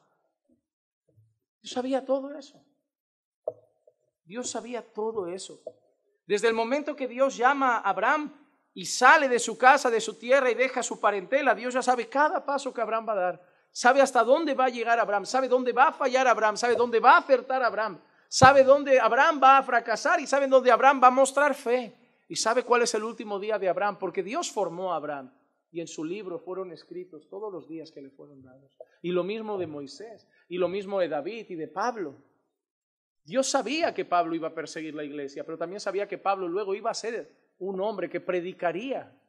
Dios sabía todo eso. Dios sabía todo eso. Desde el momento que Dios llama a Abraham y sale de su casa, de su tierra y deja su parentela, Dios ya sabe cada paso que Abraham va a dar. Sabe hasta dónde va a llegar Abraham, sabe dónde va a fallar Abraham, sabe dónde va a acertar Abraham, sabe dónde Abraham va a fracasar y sabe dónde Abraham va a mostrar fe. Y sabe cuál es el último día de Abraham, porque Dios formó a Abraham y en su libro fueron escritos todos los días que le fueron dados. Y lo mismo de Moisés, y lo mismo de David y de Pablo. Dios sabía que Pablo iba a perseguir la iglesia, pero también sabía que Pablo luego iba a ser un hombre que predicaría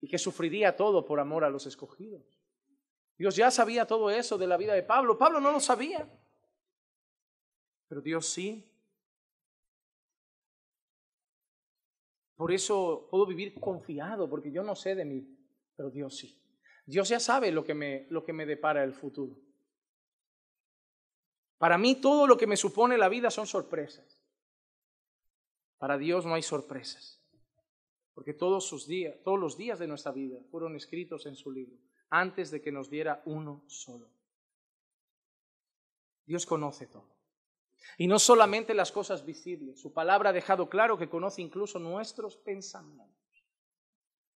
y que sufriría todo por amor a los escogidos. Dios ya sabía todo eso de la vida de Pablo. Pablo no lo sabía, pero Dios sí. Por eso puedo vivir confiado, porque yo no sé de mí, pero Dios sí. Dios ya sabe lo que me, lo que me depara el futuro. Para mí todo lo que me supone la vida son sorpresas. Para Dios no hay sorpresas, porque todos, sus días, todos los días de nuestra vida fueron escritos en su libro, antes de que nos diera uno solo. Dios conoce todo. Y no solamente las cosas visibles, su palabra ha dejado claro que conoce incluso nuestros pensamientos.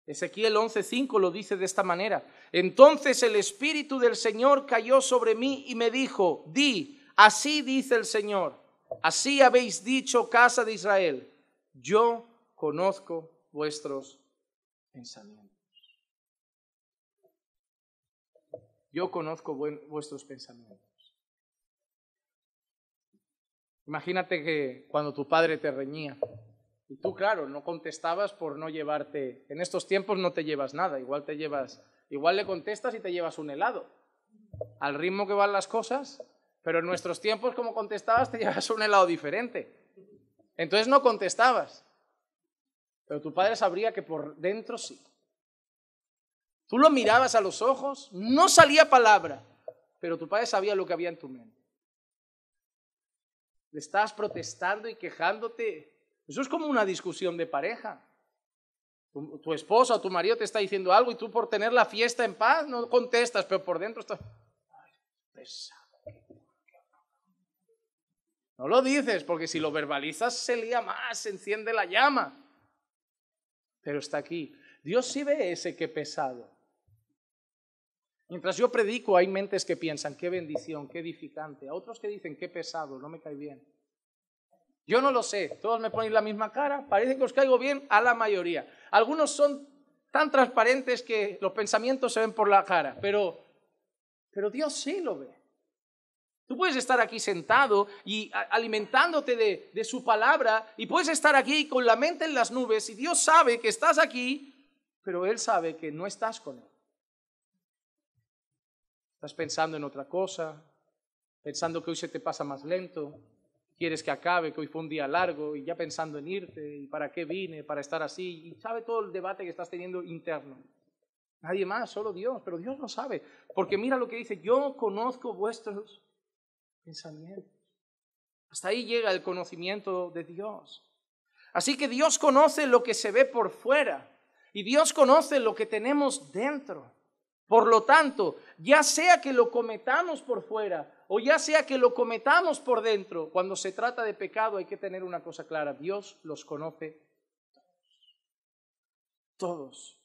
Ezequiel 11:5 lo dice de esta manera. Entonces el Espíritu del Señor cayó sobre mí y me dijo, di, Así dice el Señor, así habéis dicho casa de Israel, yo conozco vuestros pensamientos. Yo conozco vuestros pensamientos. Imagínate que cuando tu padre te reñía y tú, claro, no contestabas por no llevarte, en estos tiempos no te llevas nada, igual te llevas, igual le contestas y te llevas un helado. Al ritmo que van las cosas, pero en nuestros tiempos, como contestabas, te llevas un helado diferente. Entonces no contestabas. Pero tu padre sabría que por dentro sí. Tú lo mirabas a los ojos, no salía palabra, pero tu padre sabía lo que había en tu mente. Le estás protestando y quejándote. Eso es como una discusión de pareja. Tu, esposa o tu marido te está diciendo algo y tú por tener la fiesta en paz no contestas, pero por dentro estás... Ay, no lo dices, porque si lo verbalizas se lía más, se enciende la llama. Pero está aquí. Dios sí ve ese que pesado. Mientras yo predico, hay mentes que piensan, qué bendición, qué edificante. A otros que dicen, qué pesado, no me cae bien. Yo no lo sé, todos me ponen la misma cara, parece que os caigo bien a la mayoría. Algunos son tan transparentes que los pensamientos se ven por la cara, pero, pero Dios sí lo ve. Tú puedes estar aquí sentado y alimentándote de, su palabra y puedes estar aquí con la mente en las nubes y Dios sabe que estás aquí, pero Él sabe que no estás con Él. Estás pensando en otra cosa, pensando que hoy se te pasa más lento, quieres que acabe, que hoy fue un día largo y ya pensando en irte y para qué vine, para estar así y sabe todo el debate que estás teniendo interno. Nadie más, solo Dios, pero Dios lo sabe, porque mira lo que dice, yo conozco vuestros hasta ahí llega el conocimiento de Dios. Así que Dios conoce lo que se ve por fuera y Dios conoce lo que tenemos dentro. Por lo tanto, ya sea que lo cometamos por fuera o ya sea que lo cometamos por dentro, cuando se trata de pecado hay que tener una cosa clara, Dios los conoce todos.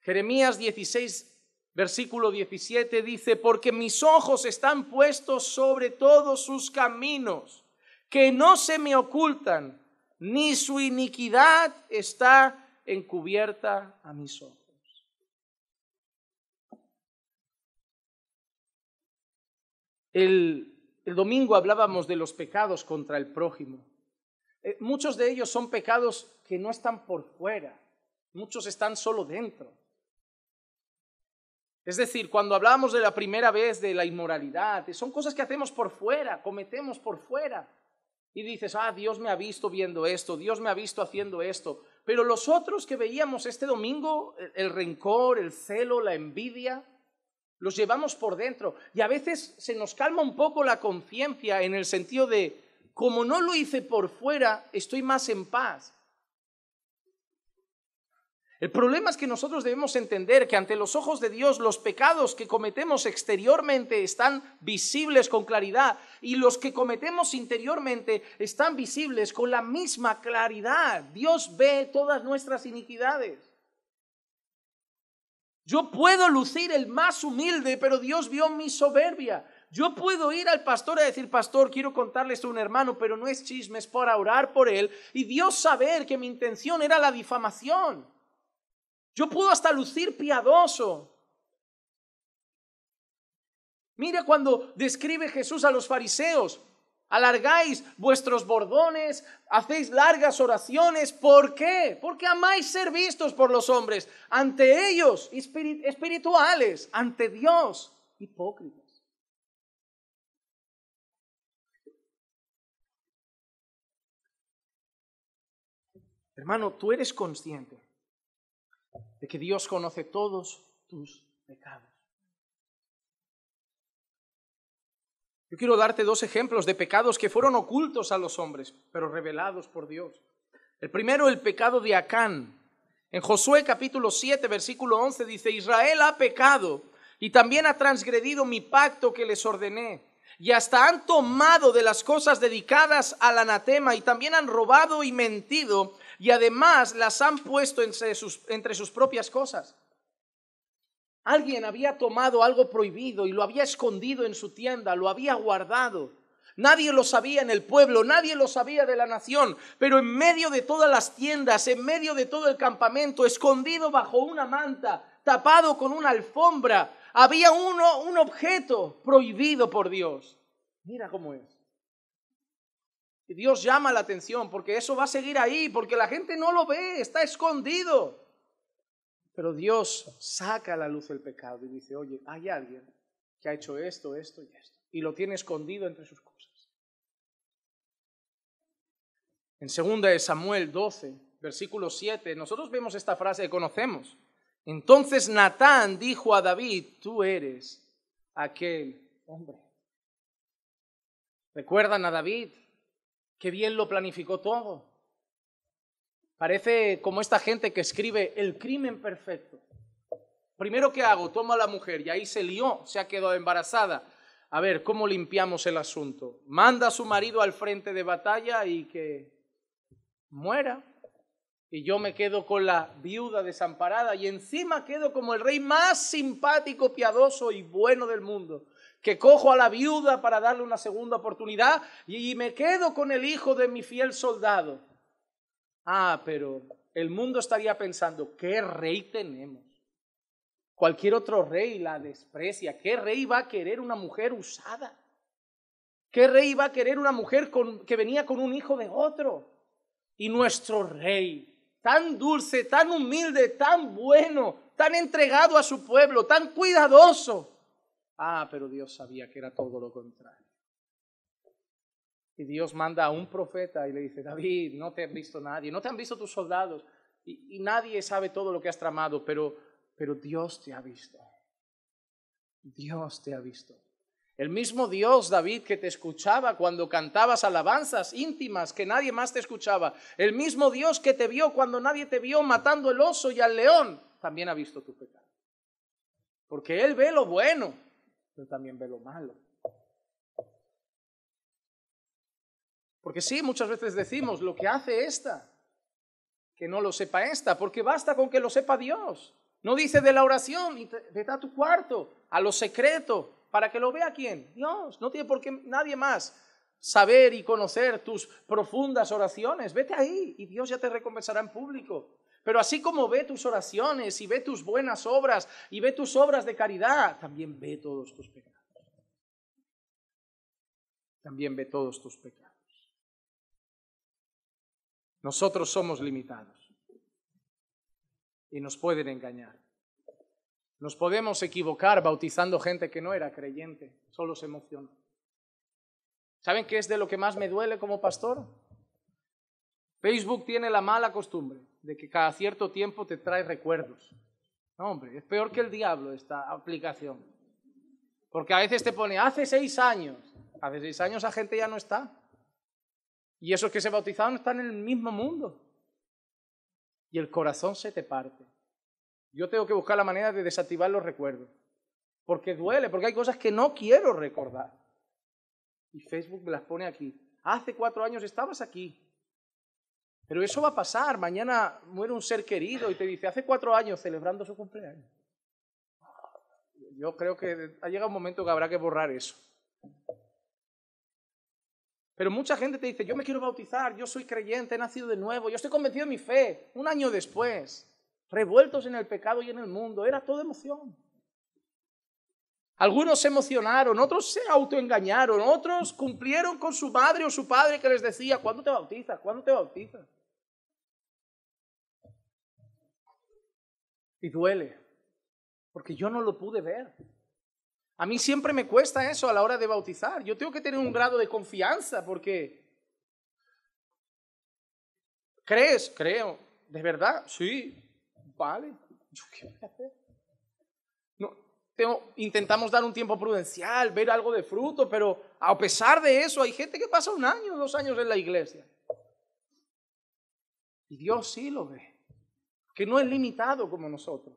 Jeremías 16, Versículo 17 dice, porque mis ojos están puestos sobre todos sus caminos, que no se me ocultan, ni su iniquidad está encubierta a mis ojos. El, domingo hablábamos de los pecados contra el prójimo. Eh, muchos de ellos son pecados que no están por fuera, muchos están solo dentro es decir, cuando hablamos de la primera vez de la inmoralidad, son cosas que hacemos por fuera, cometemos por fuera. Y dices, ah, Dios me ha visto viendo esto, Dios me ha visto haciendo esto. Pero los otros que veíamos este domingo, el rencor, el celo, la envidia, los llevamos por dentro. Y a veces se nos calma un poco la conciencia en el sentido de, como no lo hice por fuera, estoy más en paz. El problema es que nosotros debemos entender que ante los ojos de Dios los pecados que cometemos exteriormente están visibles con claridad y los que cometemos interiormente están visibles con la misma claridad. Dios ve todas nuestras iniquidades. Yo puedo lucir el más humilde, pero Dios vio mi soberbia. Yo puedo ir al pastor a decir, pastor, quiero contarles a un hermano, pero no es chisme, es para orar por él. Y Dios saber que mi intención era la difamación. Yo puedo hasta lucir piadoso. Mira cuando describe Jesús a los fariseos. Alargáis vuestros bordones, hacéis largas oraciones. ¿Por qué? Porque amáis ser vistos por los hombres, ante ellos espirituales, ante Dios hipócritas. Hermano, tú eres consciente de que Dios conoce todos tus pecados. Yo quiero darte dos ejemplos de pecados que fueron ocultos a los hombres, pero revelados por Dios. El primero, el pecado de Acán. En Josué capítulo 7, versículo 11 dice, Israel ha pecado y también ha transgredido mi pacto que les ordené. Y hasta han tomado de las cosas dedicadas al anatema y también han robado y mentido y además las han puesto entre sus, propias cosas. Alguien había tomado algo prohibido y lo había escondido en su tienda, lo había guardado. Nadie lo sabía en el pueblo, nadie lo sabía de la nación, pero en medio de todas las tiendas, en medio de todo el campamento, escondido bajo una manta, tapado con una alfombra, había uno, un objeto prohibido por Dios. Mira cómo es. Y Dios llama la atención porque eso va a seguir ahí, porque la gente no lo ve, está escondido. Pero Dios saca a la luz el pecado y dice, oye, hay alguien que ha hecho esto, esto y esto. Y lo tiene escondido entre sus cosas. En 2 Samuel 12, versículo 7, nosotros vemos esta frase que conocemos. Entonces Natán dijo a David, tú eres aquel hombre. ¿Recuerdan a David? Qué bien lo planificó todo. Parece como esta gente que escribe el crimen perfecto. Primero que hago, tomo a la mujer y ahí se lió, se ha quedado embarazada. A ver, ¿cómo limpiamos el asunto? Manda a su marido al frente de batalla y que muera. Y yo me quedo con la viuda desamparada y encima quedo como el rey más simpático, piadoso y bueno del mundo que cojo a la viuda para darle una segunda oportunidad y me quedo con el hijo de mi fiel soldado. Ah, pero el mundo estaría pensando, ¿qué rey tenemos? Cualquier otro rey la desprecia. ¿Qué rey va a querer una mujer usada? ¿Qué rey va a querer una mujer que venía con un hijo de otro? Y nuestro rey, tan dulce, tan humilde, tan bueno, tan entregado a su pueblo, tan cuidadoso, Ah, pero Dios sabía que era todo lo contrario. Y Dios manda a un profeta y le dice, David, no te han visto nadie, no te han visto tus soldados, y, nadie sabe todo lo que has tramado, pero, pero Dios te ha visto. Dios te ha visto. El mismo Dios, David, que te escuchaba cuando cantabas alabanzas íntimas, que nadie más te escuchaba. El mismo Dios que te vio cuando nadie te vio matando el oso y al león, también ha visto tu pecado. Porque Él ve lo bueno pero también ve lo malo. Porque sí, muchas veces decimos lo que hace esta, que no lo sepa esta, porque basta con que lo sepa Dios. No dice de la oración, y vete a tu cuarto, a lo secreto, para que lo vea quién. Dios, no tiene por qué nadie más saber y conocer tus profundas oraciones. Vete ahí y Dios ya te recompensará en público. Pero así como ve tus oraciones y ve tus buenas obras y ve tus obras de caridad, también ve todos tus pecados. También ve todos tus pecados. Nosotros somos limitados y nos pueden engañar. Nos podemos equivocar bautizando gente que no era creyente, solo se emocionó. ¿Saben qué es de lo que más me duele como pastor? Facebook tiene la mala costumbre de que cada cierto tiempo te trae recuerdos. No, hombre, es peor que el diablo esta aplicación. Porque a veces te pone, hace seis años, hace seis años esa gente ya no está. Y esos que se bautizaron están en el mismo mundo. Y el corazón se te parte. Yo tengo que buscar la manera de desactivar los recuerdos. Porque duele, porque hay cosas que no quiero recordar. Y Facebook me las pone aquí. Hace cuatro años estabas aquí. Pero eso va a pasar. Mañana muere un ser querido y te dice, hace cuatro años celebrando su cumpleaños. Yo creo que ha llegado un momento que habrá que borrar eso. Pero mucha gente te dice, yo me quiero bautizar, yo soy creyente, he nacido de nuevo, yo estoy convencido de mi fe. Un año después, revueltos en el pecado y en el mundo, era toda emoción. Algunos se emocionaron, otros se autoengañaron, otros cumplieron con su madre o su padre que les decía, ¿cuándo te bautizas? ¿Cuándo te bautizas? Y duele, porque yo no lo pude ver. A mí siempre me cuesta eso a la hora de bautizar. Yo tengo que tener un grado de confianza porque... ¿Crees? Creo. ¿De verdad? Sí. Vale. ¿Yo qué hacer? No, intentamos dar un tiempo prudencial, ver algo de fruto, pero a pesar de eso hay gente que pasa un año, dos años en la iglesia. Y Dios sí lo ve que no es limitado como nosotros.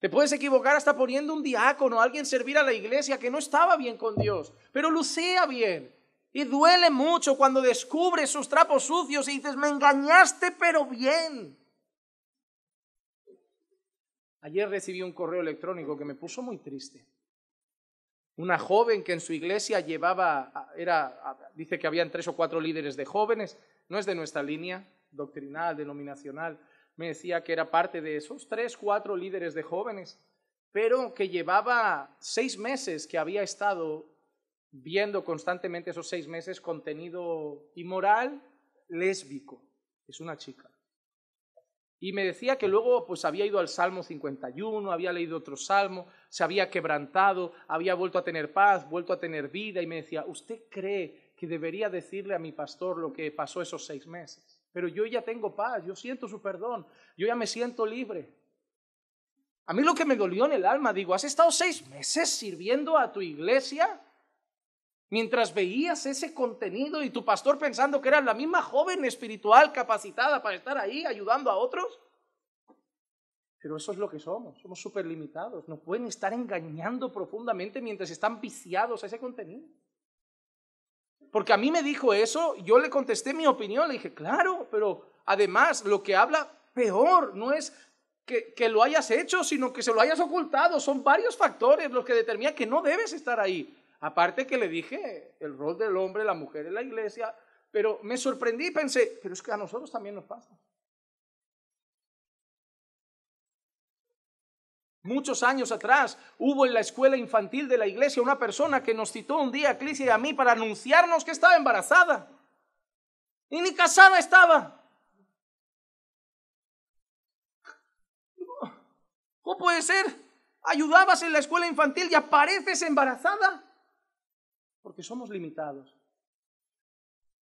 Te puedes equivocar hasta poniendo un diácono, alguien servir a la iglesia que no estaba bien con Dios, pero lucía bien. Y duele mucho cuando descubres sus trapos sucios y dices, me engañaste, pero bien. Ayer recibí un correo electrónico que me puso muy triste. Una joven que en su iglesia llevaba, era, dice que habían tres o cuatro líderes de jóvenes, no es de nuestra línea doctrinal, denominacional, me decía que era parte de esos tres, cuatro líderes de jóvenes, pero que llevaba seis meses que había estado viendo constantemente esos seis meses contenido inmoral lésbico. Es una chica. Y me decía que luego pues había ido al Salmo 51, había leído otro salmo, se había quebrantado, había vuelto a tener paz, vuelto a tener vida y me decía, ¿usted cree que debería decirle a mi pastor lo que pasó esos seis meses? pero yo ya tengo paz, yo siento su perdón, yo ya me siento libre. A mí lo que me dolió en el alma, digo, has estado seis meses sirviendo a tu iglesia mientras veías ese contenido y tu pastor pensando que era la misma joven espiritual capacitada para estar ahí ayudando a otros. Pero eso es lo que somos, somos súper limitados, nos pueden estar engañando profundamente mientras están viciados a ese contenido. Porque a mí me dijo eso, yo le contesté mi opinión, le dije, claro, pero además lo que habla peor no es que, que, lo hayas hecho, sino que se lo hayas ocultado. Son varios factores los que determinan que no debes estar ahí. Aparte que le dije el rol del hombre, la mujer en la iglesia, pero me sorprendí y pensé, pero es que a nosotros también nos pasa. Muchos años atrás hubo en la escuela infantil de la iglesia una persona que nos citó un día a Cris y a mí para anunciarnos que estaba embarazada. Y ni casada estaba. ¿Cómo puede ser? Ayudabas en la escuela infantil y apareces embarazada. Porque somos limitados.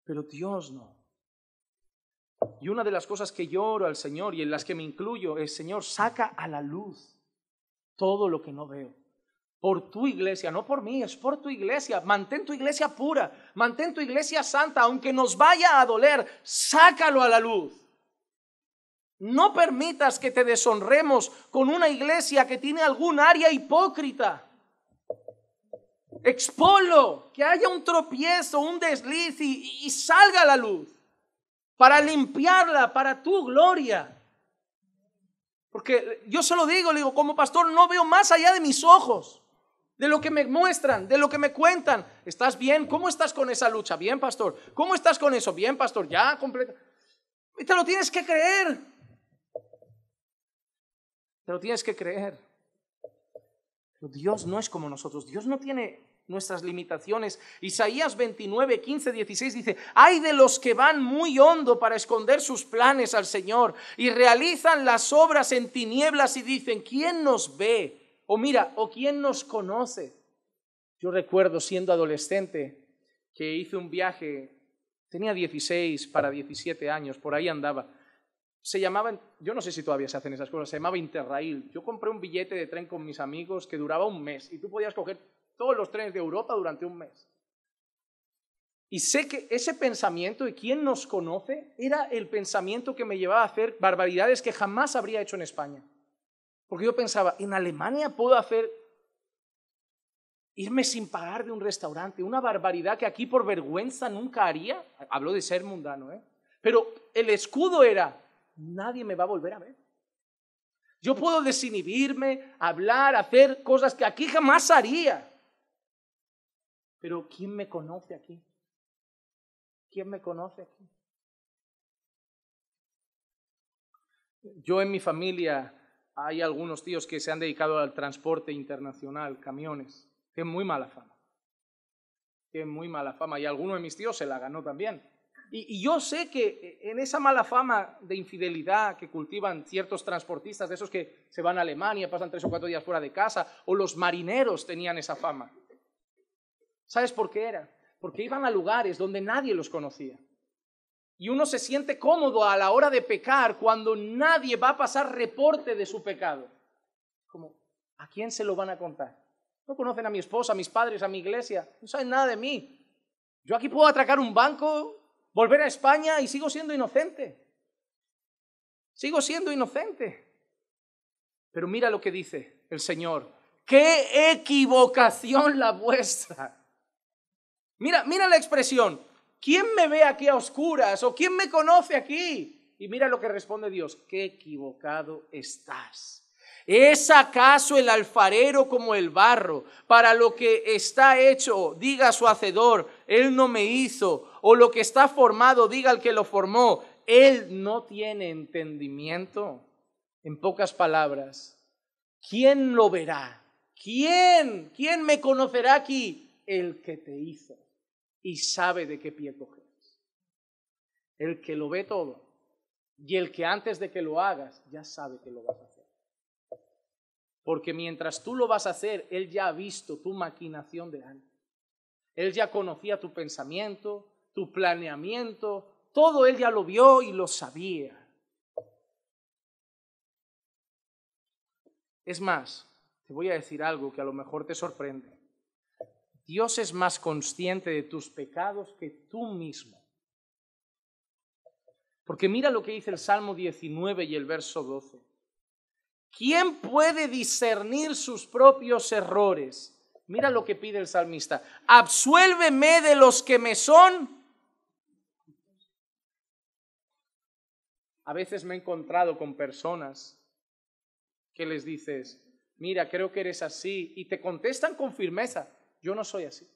Pero Dios no. Y una de las cosas que lloro al Señor y en las que me incluyo es, Señor, saca a la luz todo lo que no veo. Por tu iglesia, no por mí, es por tu iglesia. Mantén tu iglesia pura, mantén tu iglesia santa, aunque nos vaya a doler, sácalo a la luz. No permitas que te deshonremos con una iglesia que tiene algún área hipócrita. Expolo, que haya un tropiezo, un desliz y, y salga a la luz para limpiarla, para tu gloria. Porque yo se lo digo, le digo, como pastor no veo más allá de mis ojos, de lo que me muestran, de lo que me cuentan. ¿Estás bien? ¿Cómo estás con esa lucha? Bien, pastor. ¿Cómo estás con eso? Bien, pastor. Ya, completa. Y te lo tienes que creer. Te lo tienes que creer. Pero Dios no es como nosotros. Dios no tiene nuestras limitaciones. Isaías 29, 15, 16 dice, hay de los que van muy hondo para esconder sus planes al Señor y realizan las obras en tinieblas y dicen, ¿quién nos ve? O mira, ¿o quién nos conoce? Yo recuerdo siendo adolescente que hice un viaje, tenía 16 para 17 años, por ahí andaba. Se llamaban, yo no sé si todavía se hacen esas cosas, se llamaba Interrail. Yo compré un billete de tren con mis amigos que duraba un mes y tú podías coger todos los trenes de Europa durante un mes. Y sé que ese pensamiento, y quien nos conoce, era el pensamiento que me llevaba a hacer barbaridades que jamás habría hecho en España. Porque yo pensaba, en Alemania puedo hacer irme sin pagar de un restaurante, una barbaridad que aquí por vergüenza nunca haría. Hablo de ser mundano, ¿eh? Pero el escudo era, nadie me va a volver a ver. Yo puedo desinhibirme, hablar, hacer cosas que aquí jamás haría. Pero ¿quién me conoce aquí? ¿Quién me conoce aquí? Yo en mi familia hay algunos tíos que se han dedicado al transporte internacional, camiones. Tienen muy mala fama. Tienen muy mala fama. Y alguno de mis tíos se la ganó también. Y, y, yo sé que eh, en esa mala fama de infidelidad que cultivan ciertos transportistas, de esos que se van a Alemania, pasan tres o cuatro días fuera de casa, o los marineros tenían esa fama. ¿Sabes por qué era? Porque iban a lugares donde nadie los conocía. Y uno se siente cómodo a la hora de pecar cuando nadie va a pasar reporte de su pecado. Como, ¿a quién se lo van a contar? No conocen a mi esposa, a mis padres, a mi iglesia, no saben nada de mí. Yo aquí puedo atracar un banco, volver a España y sigo siendo inocente. Sigo siendo inocente. Pero mira lo que dice el Señor. ¡Qué equivocación la vuestra! Mira, mira la expresión. ¿Quién me ve aquí a oscuras? ¿O quién me conoce aquí? Y mira lo que responde Dios. Qué equivocado estás. ¿Es acaso el alfarero como el barro? Para lo que está hecho, diga su hacedor, él no me hizo. O lo que está formado, diga al que lo formó, él no tiene entendimiento. En pocas palabras, ¿quién lo verá? ¿Quién? ¿Quién me conocerá aquí? El que te hizo y sabe de qué pie coges. El que lo ve todo y el que antes de que lo hagas ya sabe que lo vas a hacer. Porque mientras tú lo vas a hacer, Él ya ha visto tu maquinación de Él ya conocía tu pensamiento, tu planeamiento, todo Él ya lo vio y lo sabía. Es más, te voy a decir algo que a lo mejor te sorprende. Dios es más consciente de tus pecados que tú mismo. Porque mira lo que dice el Salmo 19 y el verso 12. ¿Quién puede discernir sus propios errores? Mira lo que pide el salmista. Absuélveme de los que me son. A veces me he encontrado con personas que les dices, mira, creo que eres así, y te contestan con firmeza yo no soy así.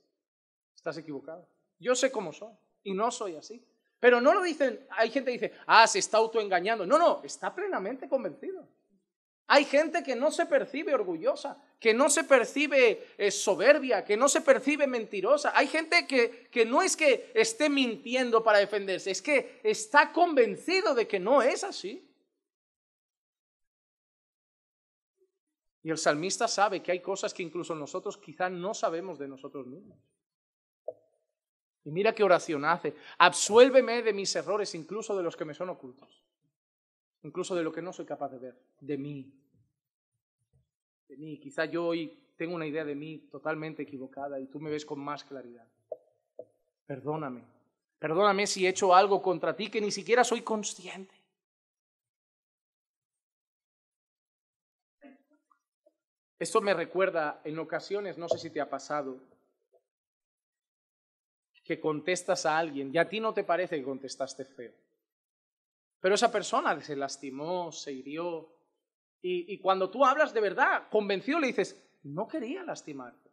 Estás equivocado. Yo sé cómo soy y no soy así. Pero no lo dicen, hay gente que dice, ah, se está autoengañando. No, no, está plenamente convencido. Hay gente que no se percibe orgullosa, que no se percibe eh, soberbia, que no se percibe mentirosa. Hay gente que, que no es que esté mintiendo para defenderse, es que está convencido de que no es así. Y el salmista sabe que hay cosas que incluso nosotros quizá no sabemos de nosotros mismos. Y mira qué oración hace. Absuélveme de mis errores, incluso de los que me son ocultos. Incluso de lo que no soy capaz de ver. De mí. De mí. Quizá yo hoy tengo una idea de mí totalmente equivocada y tú me ves con más claridad. Perdóname. Perdóname si he hecho algo contra ti que ni siquiera soy consciente. Esto me recuerda en ocasiones, no sé si te ha pasado, que contestas a alguien y a ti no te parece que contestaste feo. Pero esa persona se lastimó, se hirió. Y, cuando tú hablas de verdad, convencido, le dices, no quería lastimarte.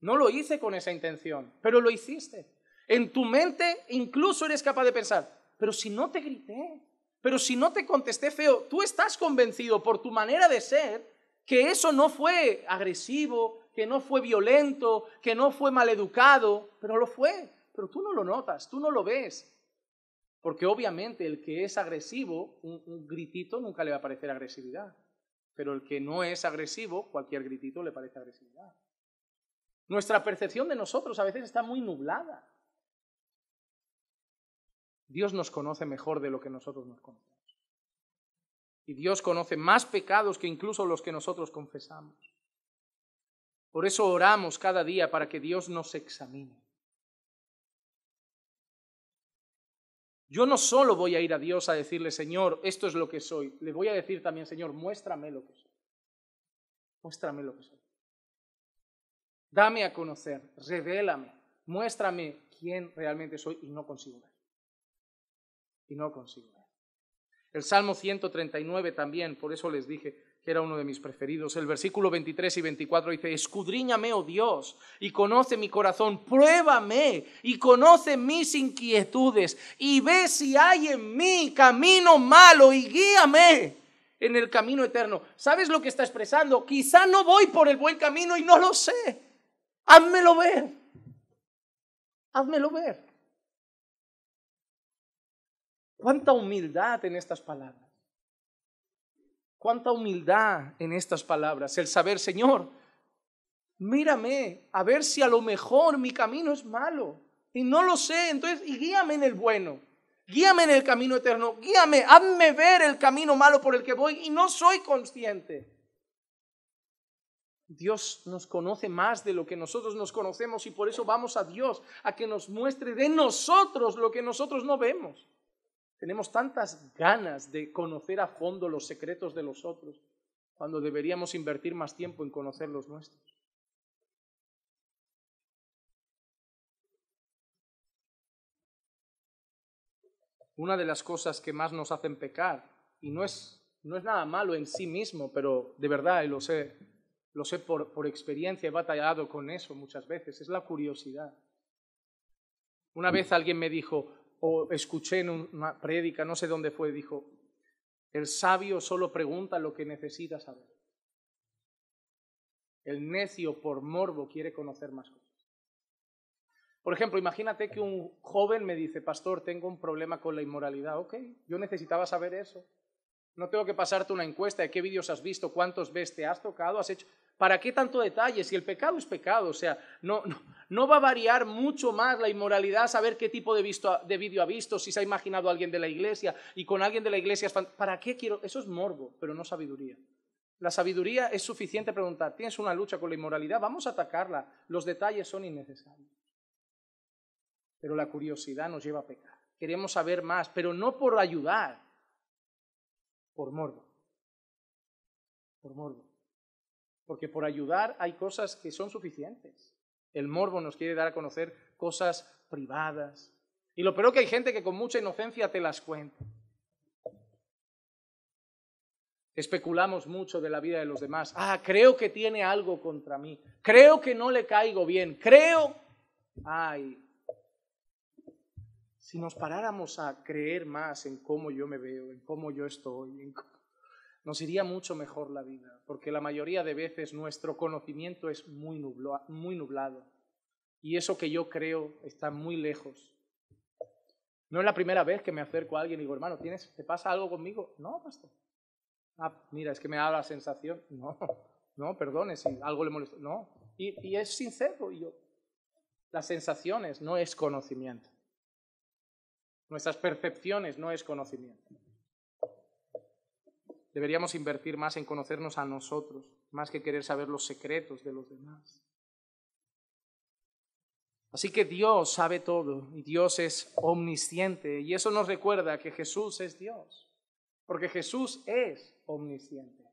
No lo hice con esa intención, pero lo hiciste. En tu mente incluso eres capaz de pensar, pero si no te grité, pero si no te contesté feo, tú estás convencido por tu manera de ser que eso no fue agresivo, que no fue violento, que no fue maleducado, pero lo fue. Pero tú no lo notas, tú no lo ves. Porque obviamente el que es agresivo, un, gritito nunca le va a parecer agresividad. Pero el que no es agresivo, cualquier gritito le parece agresividad. Nuestra percepción de nosotros a veces está muy nublada. Dios nos conoce mejor de lo que nosotros nos conocemos. Y Dios conoce más pecados que incluso los que nosotros confesamos. Por eso oramos cada día para que Dios nos examine. Yo no solo voy a ir a Dios a decirle, Señor, esto es lo que soy. Le voy a decir también, Señor, muéstrame lo que soy. Muéstrame lo que soy. Dame a conocer, revélame, muéstrame quién realmente soy y no consigo Y no consigo el Salmo 139 también, por eso les dije que era uno de mis preferidos. El versículo 23 y 24 dice, Escudriñame, oh Dios, y conoce mi corazón, pruébame y conoce mis inquietudes, y ve si hay en mí camino malo, y guíame en el camino eterno. ¿Sabes lo que está expresando? Quizá no voy por el buen camino y no lo sé. Házmelo ver. Házmelo ver. Cuánta humildad en estas palabras. Cuánta humildad en estas palabras. El saber, Señor, mírame a ver si a lo mejor mi camino es malo. Y no lo sé, entonces, y guíame en el bueno. Guíame en el camino eterno. Guíame, hazme ver el camino malo por el que voy y no soy consciente. Dios nos conoce más de lo que nosotros nos conocemos y por eso vamos a Dios a que nos muestre de nosotros lo que nosotros no vemos. Tenemos tantas ganas de conocer a fondo los secretos de los otros cuando deberíamos invertir más tiempo en conocer los nuestros. Una de las cosas que más nos hacen pecar, y no es, no es nada malo en sí mismo, pero de verdad, y lo sé, lo sé por, por experiencia, he batallado con eso muchas veces, es la curiosidad. Una vez alguien me dijo, o escuché en una prédica, no sé dónde fue, dijo, el sabio solo pregunta lo que necesita saber. El necio por morbo quiere conocer más cosas. Por ejemplo, imagínate que un joven me dice, pastor, tengo un problema con la inmoralidad. Ok, yo necesitaba saber eso. No tengo que pasarte una encuesta de qué vídeos has visto, cuántos ves, te has tocado, has hecho... ¿Para qué tanto detalle? Si el pecado es pecado, o sea, no, no, no va a variar mucho más la inmoralidad, saber qué tipo de, de vídeo ha visto, si se ha imaginado a alguien de la iglesia y con alguien de la iglesia. ¿Para qué quiero? Eso es morbo, pero no sabiduría. La sabiduría es suficiente preguntar, ¿tienes una lucha con la inmoralidad? Vamos a atacarla. Los detalles son innecesarios. Pero la curiosidad nos lleva a pecar. Queremos saber más, pero no por ayudar, por morbo. Por morbo. Porque por ayudar hay cosas que son suficientes. El morbo nos quiere dar a conocer cosas privadas. Y lo peor que hay gente que con mucha inocencia te las cuenta. Especulamos mucho de la vida de los demás. Ah, creo que tiene algo contra mí. Creo que no le caigo bien. Creo... Ay, si nos paráramos a creer más en cómo yo me veo, en cómo yo estoy, en cómo nos iría mucho mejor la vida, porque la mayoría de veces nuestro conocimiento es muy, nublado y eso que yo creo está muy lejos. No es la primera vez que me acerco a alguien y digo, hermano, ¿tienes, ¿te pasa algo conmigo? No, pastor. Ah, mira, es que me da la sensación. No, no, perdone si algo le molesta. No. Y, y es sincero. Y yo, las sensaciones no es conocimiento. Nuestras percepciones no es conocimiento. Deberíamos invertir más en conocernos a nosotros, más que querer saber los secretos de los demás. Así que Dios sabe todo y Dios es omnisciente y eso nos recuerda que Jesús es Dios, porque Jesús es omnisciente.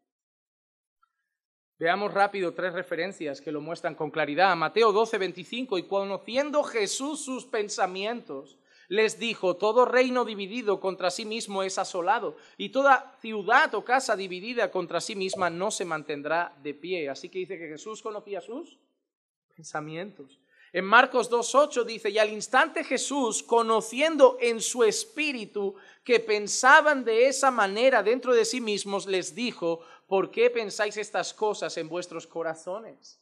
Veamos rápido tres referencias que lo muestran con claridad. Mateo 12, 25, y conociendo Jesús sus pensamientos, les dijo, todo reino dividido contra sí mismo es asolado, y toda ciudad o casa dividida contra sí misma no se mantendrá de pie. Así que dice que Jesús conocía sus pensamientos. En Marcos 2.8 dice, y al instante Jesús, conociendo en su espíritu que pensaban de esa manera dentro de sí mismos, les dijo, ¿por qué pensáis estas cosas en vuestros corazones?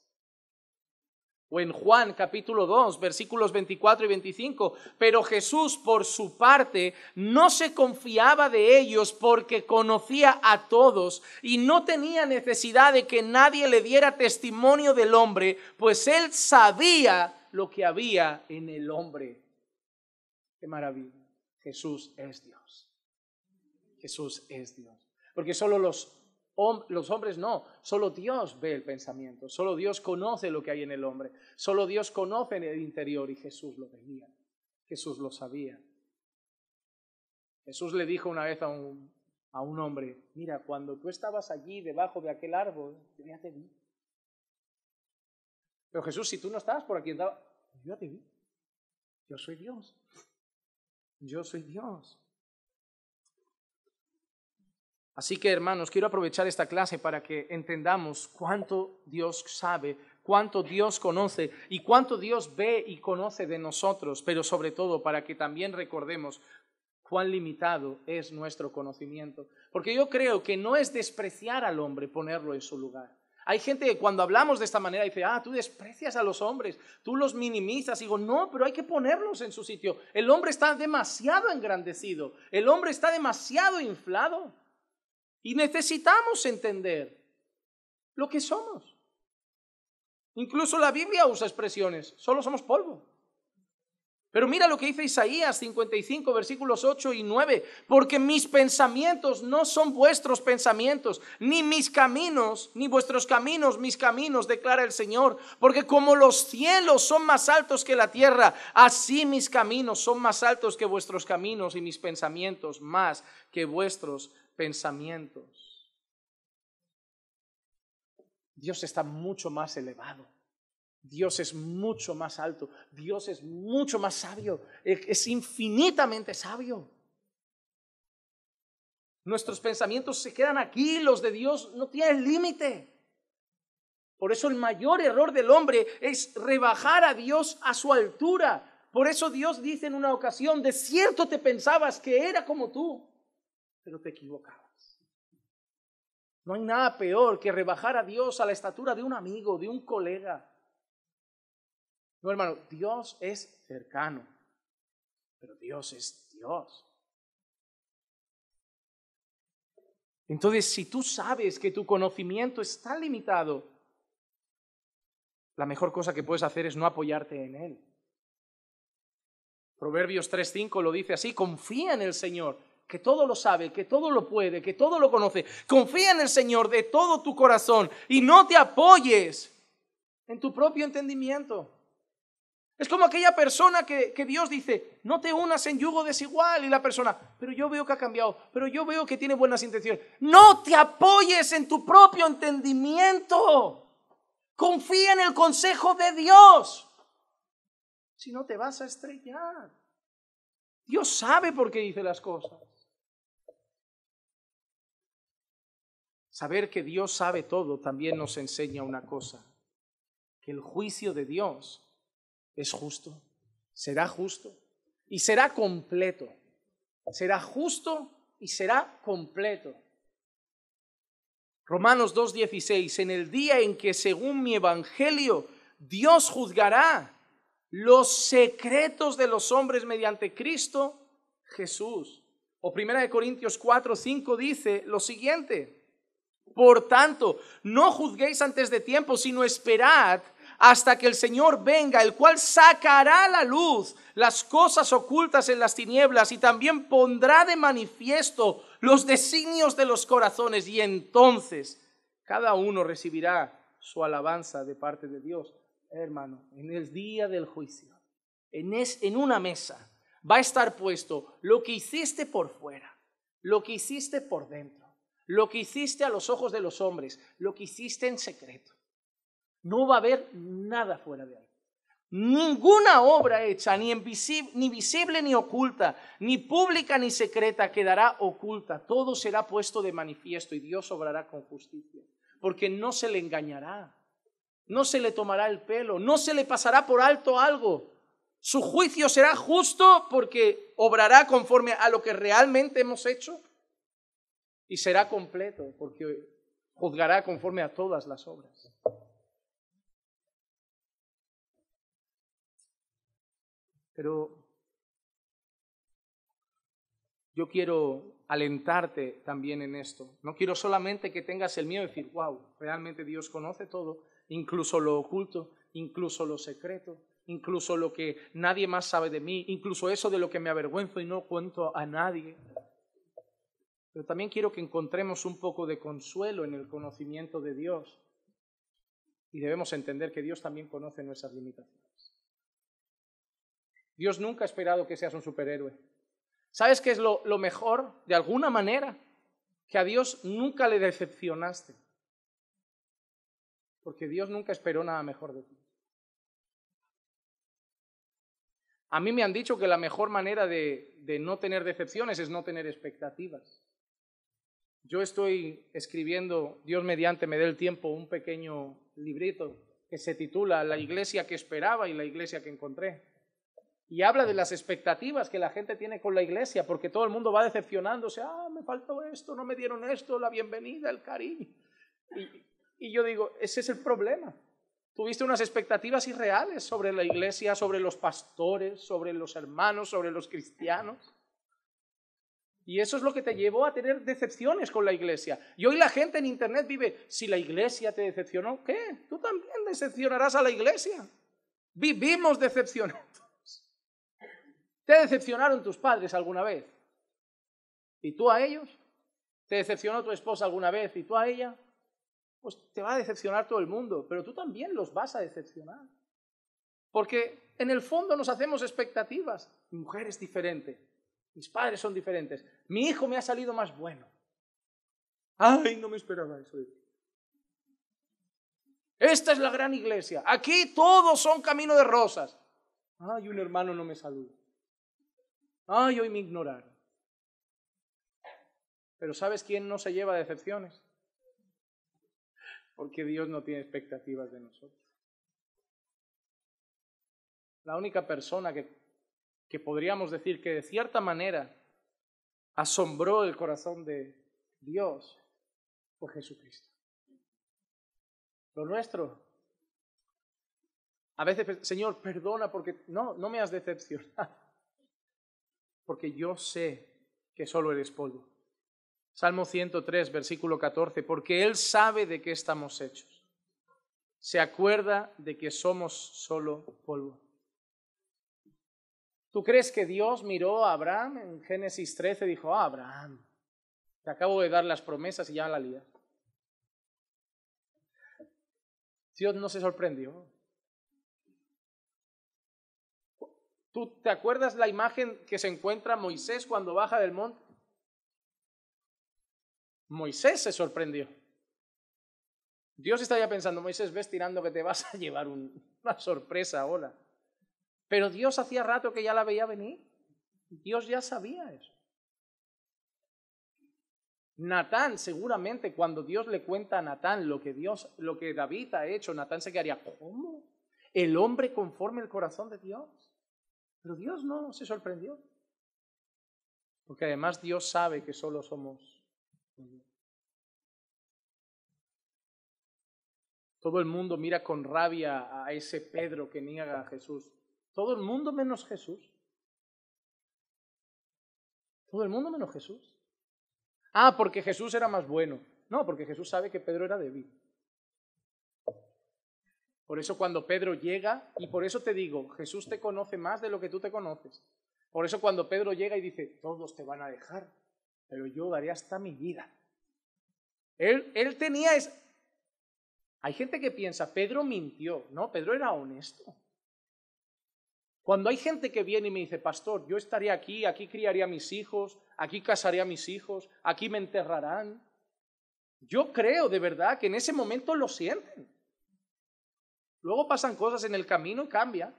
o en Juan capítulo 2, versículos 24 y 25. Pero Jesús, por su parte, no se confiaba de ellos porque conocía a todos y no tenía necesidad de que nadie le diera testimonio del hombre, pues él sabía lo que había en el hombre. Qué maravilla. Jesús es Dios. Jesús es Dios. Porque solo los los hombres no, solo Dios ve el pensamiento, solo Dios conoce lo que hay en el hombre, solo Dios conoce en el interior y Jesús lo veía, Jesús lo sabía. Jesús le dijo una vez a un, hombre, mira, cuando tú estabas allí debajo de aquel árbol, yo ya te vi. Pero Jesús, si tú no estabas por aquí, yo te vi. Yo soy Dios. Yo soy Dios. Así que hermanos, quiero aprovechar esta clase para que entendamos cuánto Dios sabe, cuánto Dios conoce y cuánto Dios ve y conoce de nosotros, pero sobre todo para que también recordemos cuán limitado es nuestro conocimiento. Porque yo creo que no es despreciar al hombre ponerlo en su lugar. Hay gente que cuando hablamos de esta manera dice, ah, tú desprecias a los hombres, tú los minimizas. Y digo, no, pero hay que ponerlos en su sitio. El hombre está demasiado engrandecido, el hombre está demasiado inflado. Y necesitamos entender lo que somos. Incluso la Biblia usa expresiones, solo somos polvo. Pero mira lo que dice Isaías 55, versículos 8 y 9, porque mis pensamientos no son vuestros pensamientos, ni mis caminos, ni vuestros caminos, mis caminos, declara el Señor, porque como los cielos son más altos que la tierra, así mis caminos son más altos que vuestros caminos y mis pensamientos más que vuestros pensamientos. Dios está mucho más elevado. Dios es mucho más alto. Dios es mucho más sabio. E, es infinitamente sabio. Nuestros pensamientos se quedan aquí, los de Dios no tienen límite. Por eso el mayor error del hombre es rebajar a Dios a su altura. Por eso Dios dice en una ocasión, de cierto te pensabas que era como tú pero te equivocabas. No hay nada peor que rebajar a Dios a la estatura de un amigo, de un colega. No, hermano, Dios es cercano, pero Dios es Dios. Entonces, si tú sabes que tu conocimiento está limitado, la mejor cosa que puedes hacer es no apoyarte en él. Proverbios 3:5 lo dice así, confía en el Señor que todo lo sabe, que todo lo puede, que todo lo conoce. Confía en el Señor de todo tu corazón y no te apoyes en tu propio entendimiento. Es como aquella persona que, Dios dice, no te unas en yugo desigual. Y la persona, pero yo veo que ha cambiado, pero yo veo que tiene buenas intenciones. No te apoyes en tu propio entendimiento. Confía en el consejo de Dios. Si no te vas a estrellar. Dios sabe por qué dice las cosas. Saber que Dios sabe todo también nos enseña una cosa, que el juicio de Dios es justo, será justo y será completo. Será justo y será completo. Romanos 2.16, en el día en que según mi evangelio Dios juzgará los secretos de los hombres mediante Cristo Jesús. O Primera de Corintios 4.5 dice lo siguiente, por tanto, no juzguéis antes de tiempo, sino esperad hasta que el Señor venga, el cual sacará a la luz las cosas ocultas en las tinieblas y también pondrá de manifiesto los designios de los corazones y entonces cada uno recibirá su alabanza de parte de Dios. Hermano, en el día del juicio, en, es, en una mesa, va a estar puesto lo que hiciste por fuera, lo que hiciste por dentro lo que hiciste a los ojos de los hombres, lo que hiciste en secreto. No va a haber nada fuera de ahí. Ninguna obra hecha, ni, ni visible ni oculta, ni pública ni secreta, quedará oculta. Todo será puesto de manifiesto y Dios obrará con justicia, porque no se le engañará, no se le tomará el pelo, no se le pasará por alto algo. Su juicio será justo porque obrará conforme a lo que realmente hemos hecho y será completo porque juzgará conforme a todas las obras. Pero yo quiero alentarte también en esto. No quiero solamente que tengas el miedo de decir, wow, realmente Dios conoce todo, incluso lo oculto, incluso lo secreto, incluso lo que nadie más sabe de mí, incluso eso de lo que me avergüenzo y no cuento a nadie. Pero también quiero que encontremos un poco de consuelo en el conocimiento de Dios. Y debemos entender que Dios también conoce nuestras limitaciones. Dios nunca ha esperado que seas un superhéroe. ¿Sabes qué es lo, mejor? De alguna manera, que a Dios nunca le decepcionaste. Porque Dios nunca esperó nada mejor de ti. A mí me han dicho que la mejor manera de, no tener decepciones es no tener expectativas. Yo estoy escribiendo, Dios mediante me dé el tiempo, un pequeño librito que se titula La iglesia que esperaba y la iglesia que encontré. Y habla de las expectativas que la gente tiene con la iglesia, porque todo el mundo va decepcionándose, ah, me faltó esto, no me dieron esto, la bienvenida, el cariño. Y, y yo digo, ese es el problema. Tuviste unas expectativas irreales sobre la iglesia, sobre los pastores, sobre los hermanos, sobre los cristianos. Y eso es lo que te llevó a tener decepciones con la iglesia. Y hoy la gente en Internet vive, si la iglesia te decepcionó, ¿qué? Tú también decepcionarás a la iglesia. Vivimos decepcionados. ¿Te decepcionaron tus padres alguna vez? ¿Y tú a ellos? ¿Te decepcionó tu esposa alguna vez? ¿Y tú a ella? Pues te va a decepcionar todo el mundo, pero tú también los vas a decepcionar. Porque en el fondo nos hacemos expectativas. Mi mujer es diferente. Mis padres son diferentes. Mi hijo me ha salido más bueno. Ay, no me esperaba eso. Esta es la gran iglesia. Aquí todos son camino de rosas. Ay, un hermano no me saluda. Ay, hoy me ignoraron. Pero ¿sabes quién no se lleva decepciones? Porque Dios no tiene expectativas de nosotros. La única persona que que podríamos decir que de cierta manera asombró el corazón de Dios por Jesucristo. Lo nuestro. A veces, pues, Señor, perdona porque no, no me has decepcionado. Porque yo sé que solo eres polvo. Salmo 103, versículo 14, porque Él sabe de qué estamos hechos. Se acuerda de que somos solo polvo. ¿Tú crees que Dios miró a Abraham en Génesis 13 y dijo, ah, Abraham, te acabo de dar las promesas y ya la lía? Dios no se sorprendió. ¿Tú te acuerdas la imagen que se encuentra Moisés cuando baja del monte? Moisés se sorprendió. Dios estaba ya pensando, Moisés, ves tirando que te vas a llevar una sorpresa ahora. Pero Dios hacía rato que ya la veía venir. Dios ya sabía eso. Natán, seguramente cuando Dios le cuenta a Natán lo que Dios, lo que David ha hecho, Natán se quedaría, ¿cómo? El hombre conforme el corazón de Dios. Pero Dios no se sorprendió. Porque además Dios sabe que solo somos Todo el mundo mira con rabia a ese Pedro que niega a Jesús. Todo el mundo menos Jesús. Todo el mundo menos Jesús. Ah, porque Jesús era más bueno. No, porque Jesús sabe que Pedro era débil. Por eso cuando Pedro llega, y por eso te digo, Jesús te conoce más de lo que tú te conoces. Por eso cuando Pedro llega y dice, todos te van a dejar, pero yo daré hasta mi vida. Él, él tenía... Es... Hay gente que piensa, Pedro mintió. No, Pedro era honesto. Cuando hay gente que viene y me dice, pastor, yo estaré aquí, aquí criaré a mis hijos, aquí casaré a mis hijos, aquí me enterrarán. Yo creo de verdad que en ese momento lo sienten. Luego pasan cosas en el camino y cambia.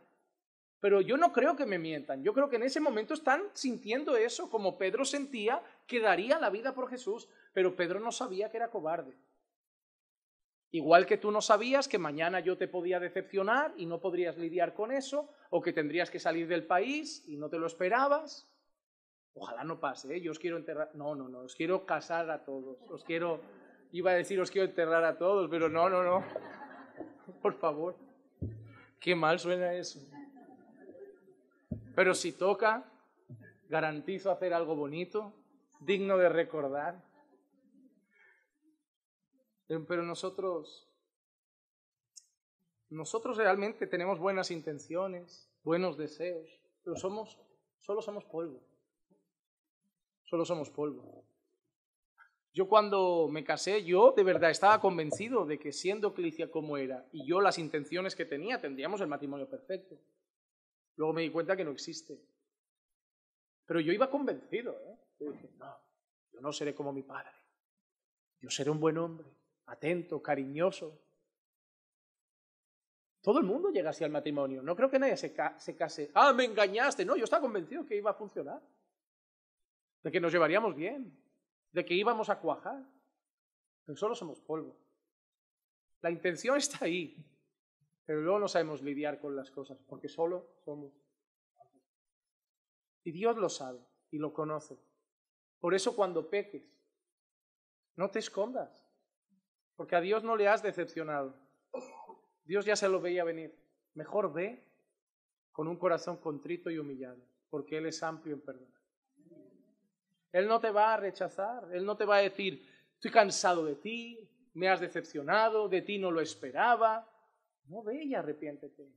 Pero yo no creo que me mientan. Yo creo que en ese momento están sintiendo eso como Pedro sentía que daría la vida por Jesús. Pero Pedro no sabía que era cobarde. Igual que tú no sabías que mañana yo te podía decepcionar y no podrías lidiar con eso, o que tendrías que salir del país y no te lo esperabas. Ojalá no pase, ¿eh? yo os quiero enterrar, no, no, no, os quiero casar a todos, os quiero, iba a decir os quiero enterrar a todos, pero no, no, no, por favor, qué mal suena eso. Pero si toca, garantizo hacer algo bonito, digno de recordar. Pero nosotros nosotros realmente tenemos buenas intenciones, buenos deseos, pero somos, solo somos polvo. Solo somos polvo. Yo cuando me casé, yo de verdad estaba convencido de que siendo Clicia como era y yo las intenciones que tenía, tendríamos el matrimonio perfecto. Luego me di cuenta que no existe. Pero yo iba convencido. ¿eh? Yo dije, no, yo no seré como mi padre. Yo seré un buen hombre, atento, cariñoso, todo el mundo llega así al matrimonio. No creo que nadie se, case. Ah, me engañaste. No, yo estaba convencido que iba a funcionar. De que nos llevaríamos bien. De que íbamos a cuajar. Pero solo somos polvo. La intención está ahí. Pero luego no sabemos lidiar con las cosas. Porque solo somos Y Dios lo sabe. Y lo conoce. Por eso cuando peques, no te escondas. Porque a Dios no le has decepcionado. Dios ya se lo veía venir. Mejor ve con un corazón contrito y humillado, porque Él es amplio en perdonar. Él no te va a rechazar, Él no te va a decir, estoy cansado de ti, me has decepcionado, de ti no lo esperaba. No ve y arrepiéntete.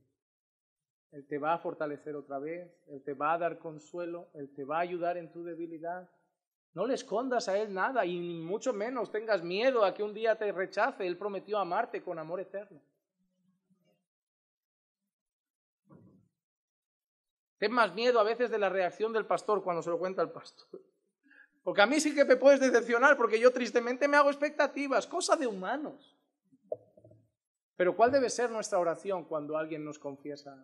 Él te va a fortalecer otra vez, Él te va a dar consuelo, Él te va a ayudar en tu debilidad. No le escondas a Él nada y mucho menos tengas miedo a que un día te rechace. Él prometió amarte con amor eterno. Ten más miedo a veces de la reacción del pastor cuando se lo cuenta el pastor. Porque a mí sí que me puedes decepcionar, porque yo tristemente me hago expectativas, cosa de humanos. Pero ¿cuál debe ser nuestra oración cuando alguien nos confiesa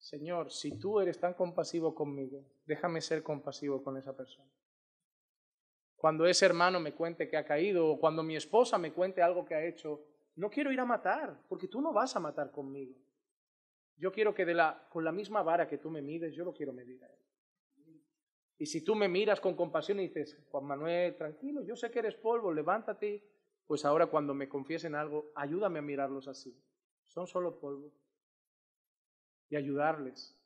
Señor, si tú eres tan compasivo conmigo, déjame ser compasivo con esa persona. Cuando ese hermano me cuente que ha caído o cuando mi esposa me cuente algo que ha hecho, no quiero ir a matar, porque tú no vas a matar conmigo. Yo quiero que la, con la misma vara que tú me mides, yo lo quiero medir a él. Y si tú me miras con compasión y dices, Juan Manuel, tranquilo, yo sé que eres polvo, levántate, pues ahora cuando me confiesen algo, ayúdame a mirarlos así. Son solo polvo. Y ayudarles.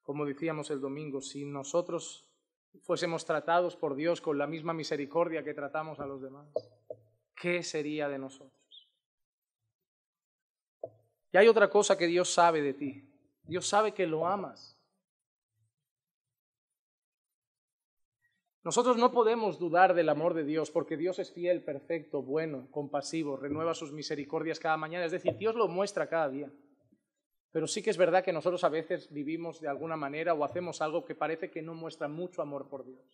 Como decíamos el domingo, si nosotros fuésemos tratados por Dios con la misma misericordia que tratamos a los demás, ¿qué sería de nosotros? Y hay otra cosa que Dios sabe de ti. Dios sabe que lo amas. Nosotros no podemos dudar del amor de Dios porque Dios es fiel, perfecto, bueno, compasivo, renueva sus misericordias cada mañana. Es decir, Dios lo muestra cada día. Pero sí que es verdad que nosotros a veces vivimos de alguna manera o hacemos algo que parece que no muestra mucho amor por Dios.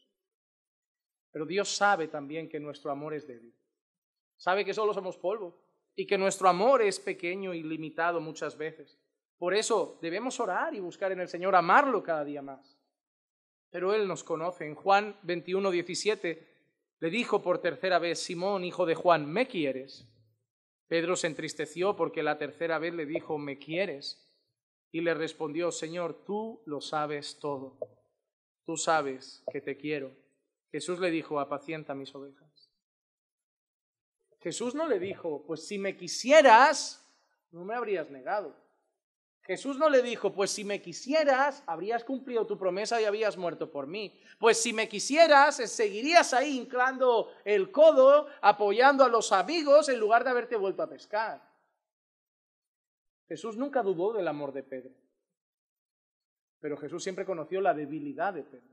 Pero Dios sabe también que nuestro amor es débil. Sabe que solo somos polvo, y que nuestro amor es pequeño y limitado muchas veces. Por eso debemos orar y buscar en el Señor, amarlo cada día más. Pero Él nos conoce. En Juan 21, 17 le dijo por tercera vez, Simón, hijo de Juan, ¿me quieres? Pedro se entristeció porque la tercera vez le dijo, ¿me quieres? Y le respondió, Señor, tú lo sabes todo. Tú sabes que te quiero. Jesús le dijo, apacienta mis ovejas. Jesús no le dijo, pues si me quisieras, no me habrías negado. Jesús no le dijo, pues si me quisieras, habrías cumplido tu promesa y habías muerto por mí. Pues si me quisieras, eh, seguirías ahí inclando el codo, apoyando a los amigos en lugar de haberte vuelto a pescar. Jesús nunca dudó del amor de Pedro, pero Jesús siempre conoció la debilidad de Pedro.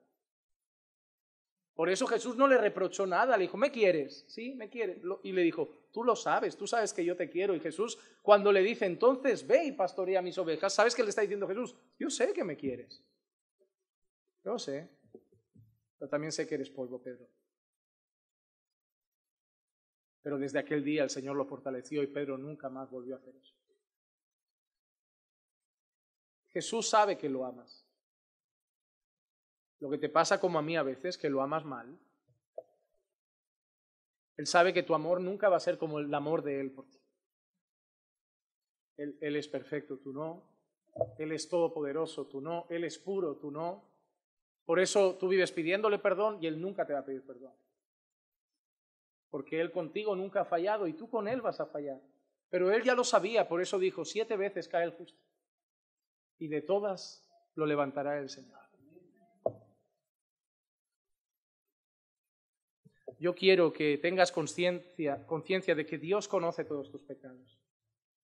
Por eso Jesús no le reprochó nada, le dijo, ¿me quieres? Sí, me quieres. Y le dijo, tú lo sabes, tú sabes que yo te quiero. Y Jesús, cuando le dice, entonces ve y pastorea mis ovejas, ¿sabes qué le está diciendo Jesús? Yo sé que me quieres. Yo sé. Pero también sé que eres polvo, Pedro. Pero desde aquel día el Señor lo fortaleció y Pedro nunca más volvió a hacer eso. Jesús sabe que lo amas. Lo que te pasa como a mí a veces, que lo amas mal. Él sabe que tu amor nunca va a ser como el amor de Él por ti. Él, él, es perfecto, tú no. Él es todopoderoso, tú no. Él es puro, tú no. Por eso tú vives pidiéndole perdón y Él nunca te va a pedir perdón. Porque Él contigo nunca ha fallado y tú con Él vas a fallar. Pero Él ya lo sabía, por eso dijo, siete veces cae el justo. Y de todas lo levantará el Señor. yo quiero que tengas conciencia de que Dios conoce todos tus pecados,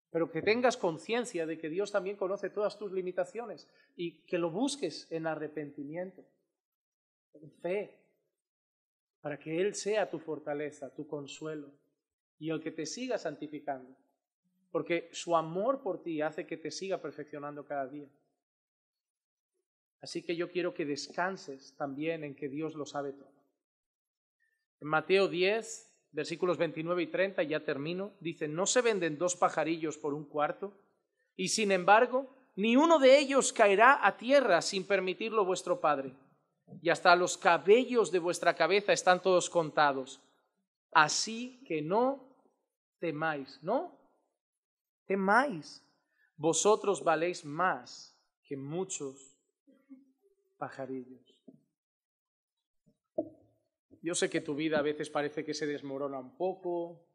pero que tengas conciencia de que Dios también conoce todas tus limitaciones y que lo busques en arrepentimiento, en fe, para que Él sea tu fortaleza, tu consuelo y el que te siga santificando, porque su amor por ti hace que te siga perfeccionando cada día. Así que yo quiero que descanses también en que Dios lo sabe todo en Mateo 10, versículos 29 y 30, ya termino, dice, no se venden dos pajarillos por un cuarto, y sin embargo, ni uno de ellos caerá a tierra sin permitirlo vuestro Padre. Y hasta los cabellos de vuestra cabeza están todos contados. Así que no temáis, ¿no? Temáis. Vosotros valéis más que muchos pajarillos. Yo sé que tu vida a veces parece que se desmorona un poco,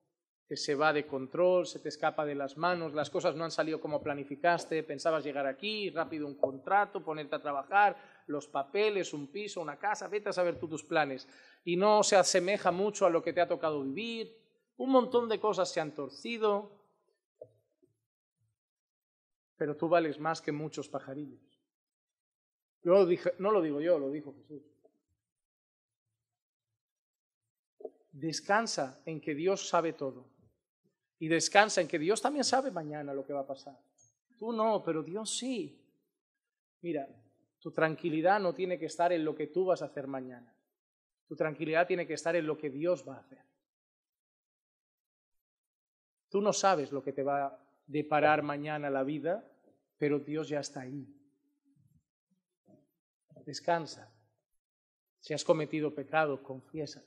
que se va de control, se te escapa de las manos, las cosas no han salido como planificaste, pensabas llegar aquí, rápido un contrato, ponerte a trabajar, los papeles, un piso, una casa, vete a saber tú tus planes. Y no se asemeja mucho a lo que te ha tocado vivir, un montón de cosas se han torcido, pero tú vales más que muchos pajarillos. no lo digo yo, lo dijo Jesús. Descansa en que Dios sabe todo. Y descansa en que Dios también sabe mañana lo que va a pasar. Tú no, pero Dios sí. Mira, tu tranquilidad no tiene que estar en lo que tú vas a hacer mañana. Tu tranquilidad tiene que estar en lo que Dios va a hacer. Tú no sabes lo que te va a deparar mañana la vida, pero Dios ya está ahí. Descansa. Si has cometido pecado, confiesa.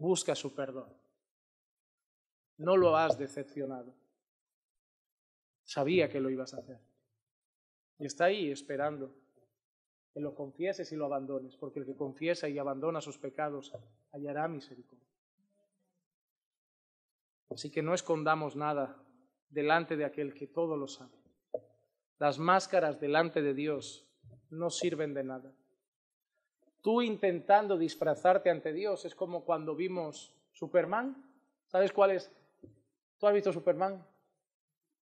Busca su perdón. No lo has decepcionado. Sabía que lo ibas a hacer. Y está ahí esperando que lo confieses y lo abandones, porque el que confiesa y abandona sus pecados hallará misericordia. Así que no escondamos nada delante de aquel que todo lo sabe. Las máscaras delante de Dios no sirven de nada tú intentando disfrazarte ante Dios. Es como cuando vimos Superman. ¿Sabes cuál es? ¿Tú has visto Superman?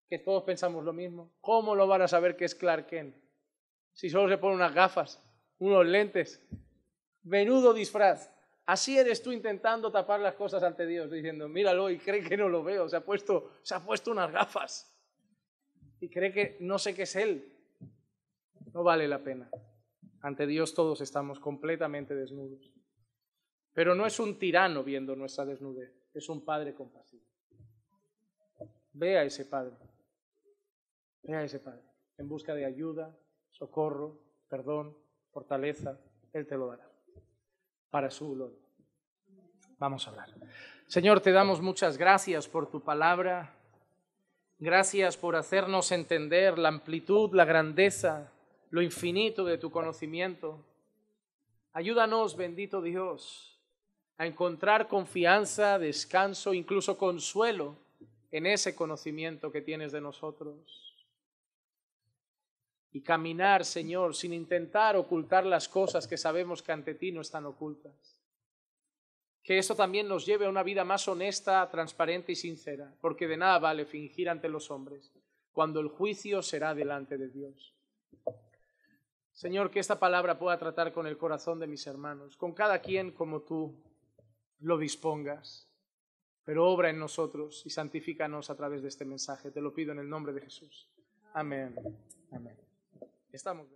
Que todos pensamos lo mismo. ¿Cómo lo van a saber que es Clark Kent? Si solo se pone unas gafas, unos lentes. Menudo disfraz. Así eres tú intentando tapar las cosas ante Dios, diciendo, míralo y cree que no lo veo, se ha puesto, se ha puesto unas gafas. Y cree que no sé qué es Él. No vale la pena. Ante Dios todos estamos completamente desnudos. Pero no es un tirano viendo nuestra desnudez, es un Padre compasivo. Ve a ese Padre, ve a ese Padre, en busca de ayuda, socorro, perdón, fortaleza, Él te lo dará, para su gloria. Vamos a hablar. Señor, te damos muchas gracias por tu palabra. Gracias por hacernos entender la amplitud, la grandeza, lo infinito de tu conocimiento. Ayúdanos, bendito Dios, a encontrar confianza, descanso, incluso consuelo en ese conocimiento que tienes de nosotros. Y caminar, Señor, sin intentar ocultar las cosas que sabemos que ante ti no están ocultas. Que esto también nos lleve a una vida más honesta, transparente y sincera, porque de nada vale fingir ante los hombres, cuando el juicio será delante de Dios. Señor, que esta palabra pueda tratar con el corazón de mis hermanos, con cada quien como tú lo dispongas, pero obra en nosotros y santifícanos a través de este mensaje. Te lo pido en el nombre de Jesús. Amén. Amén. Estamos.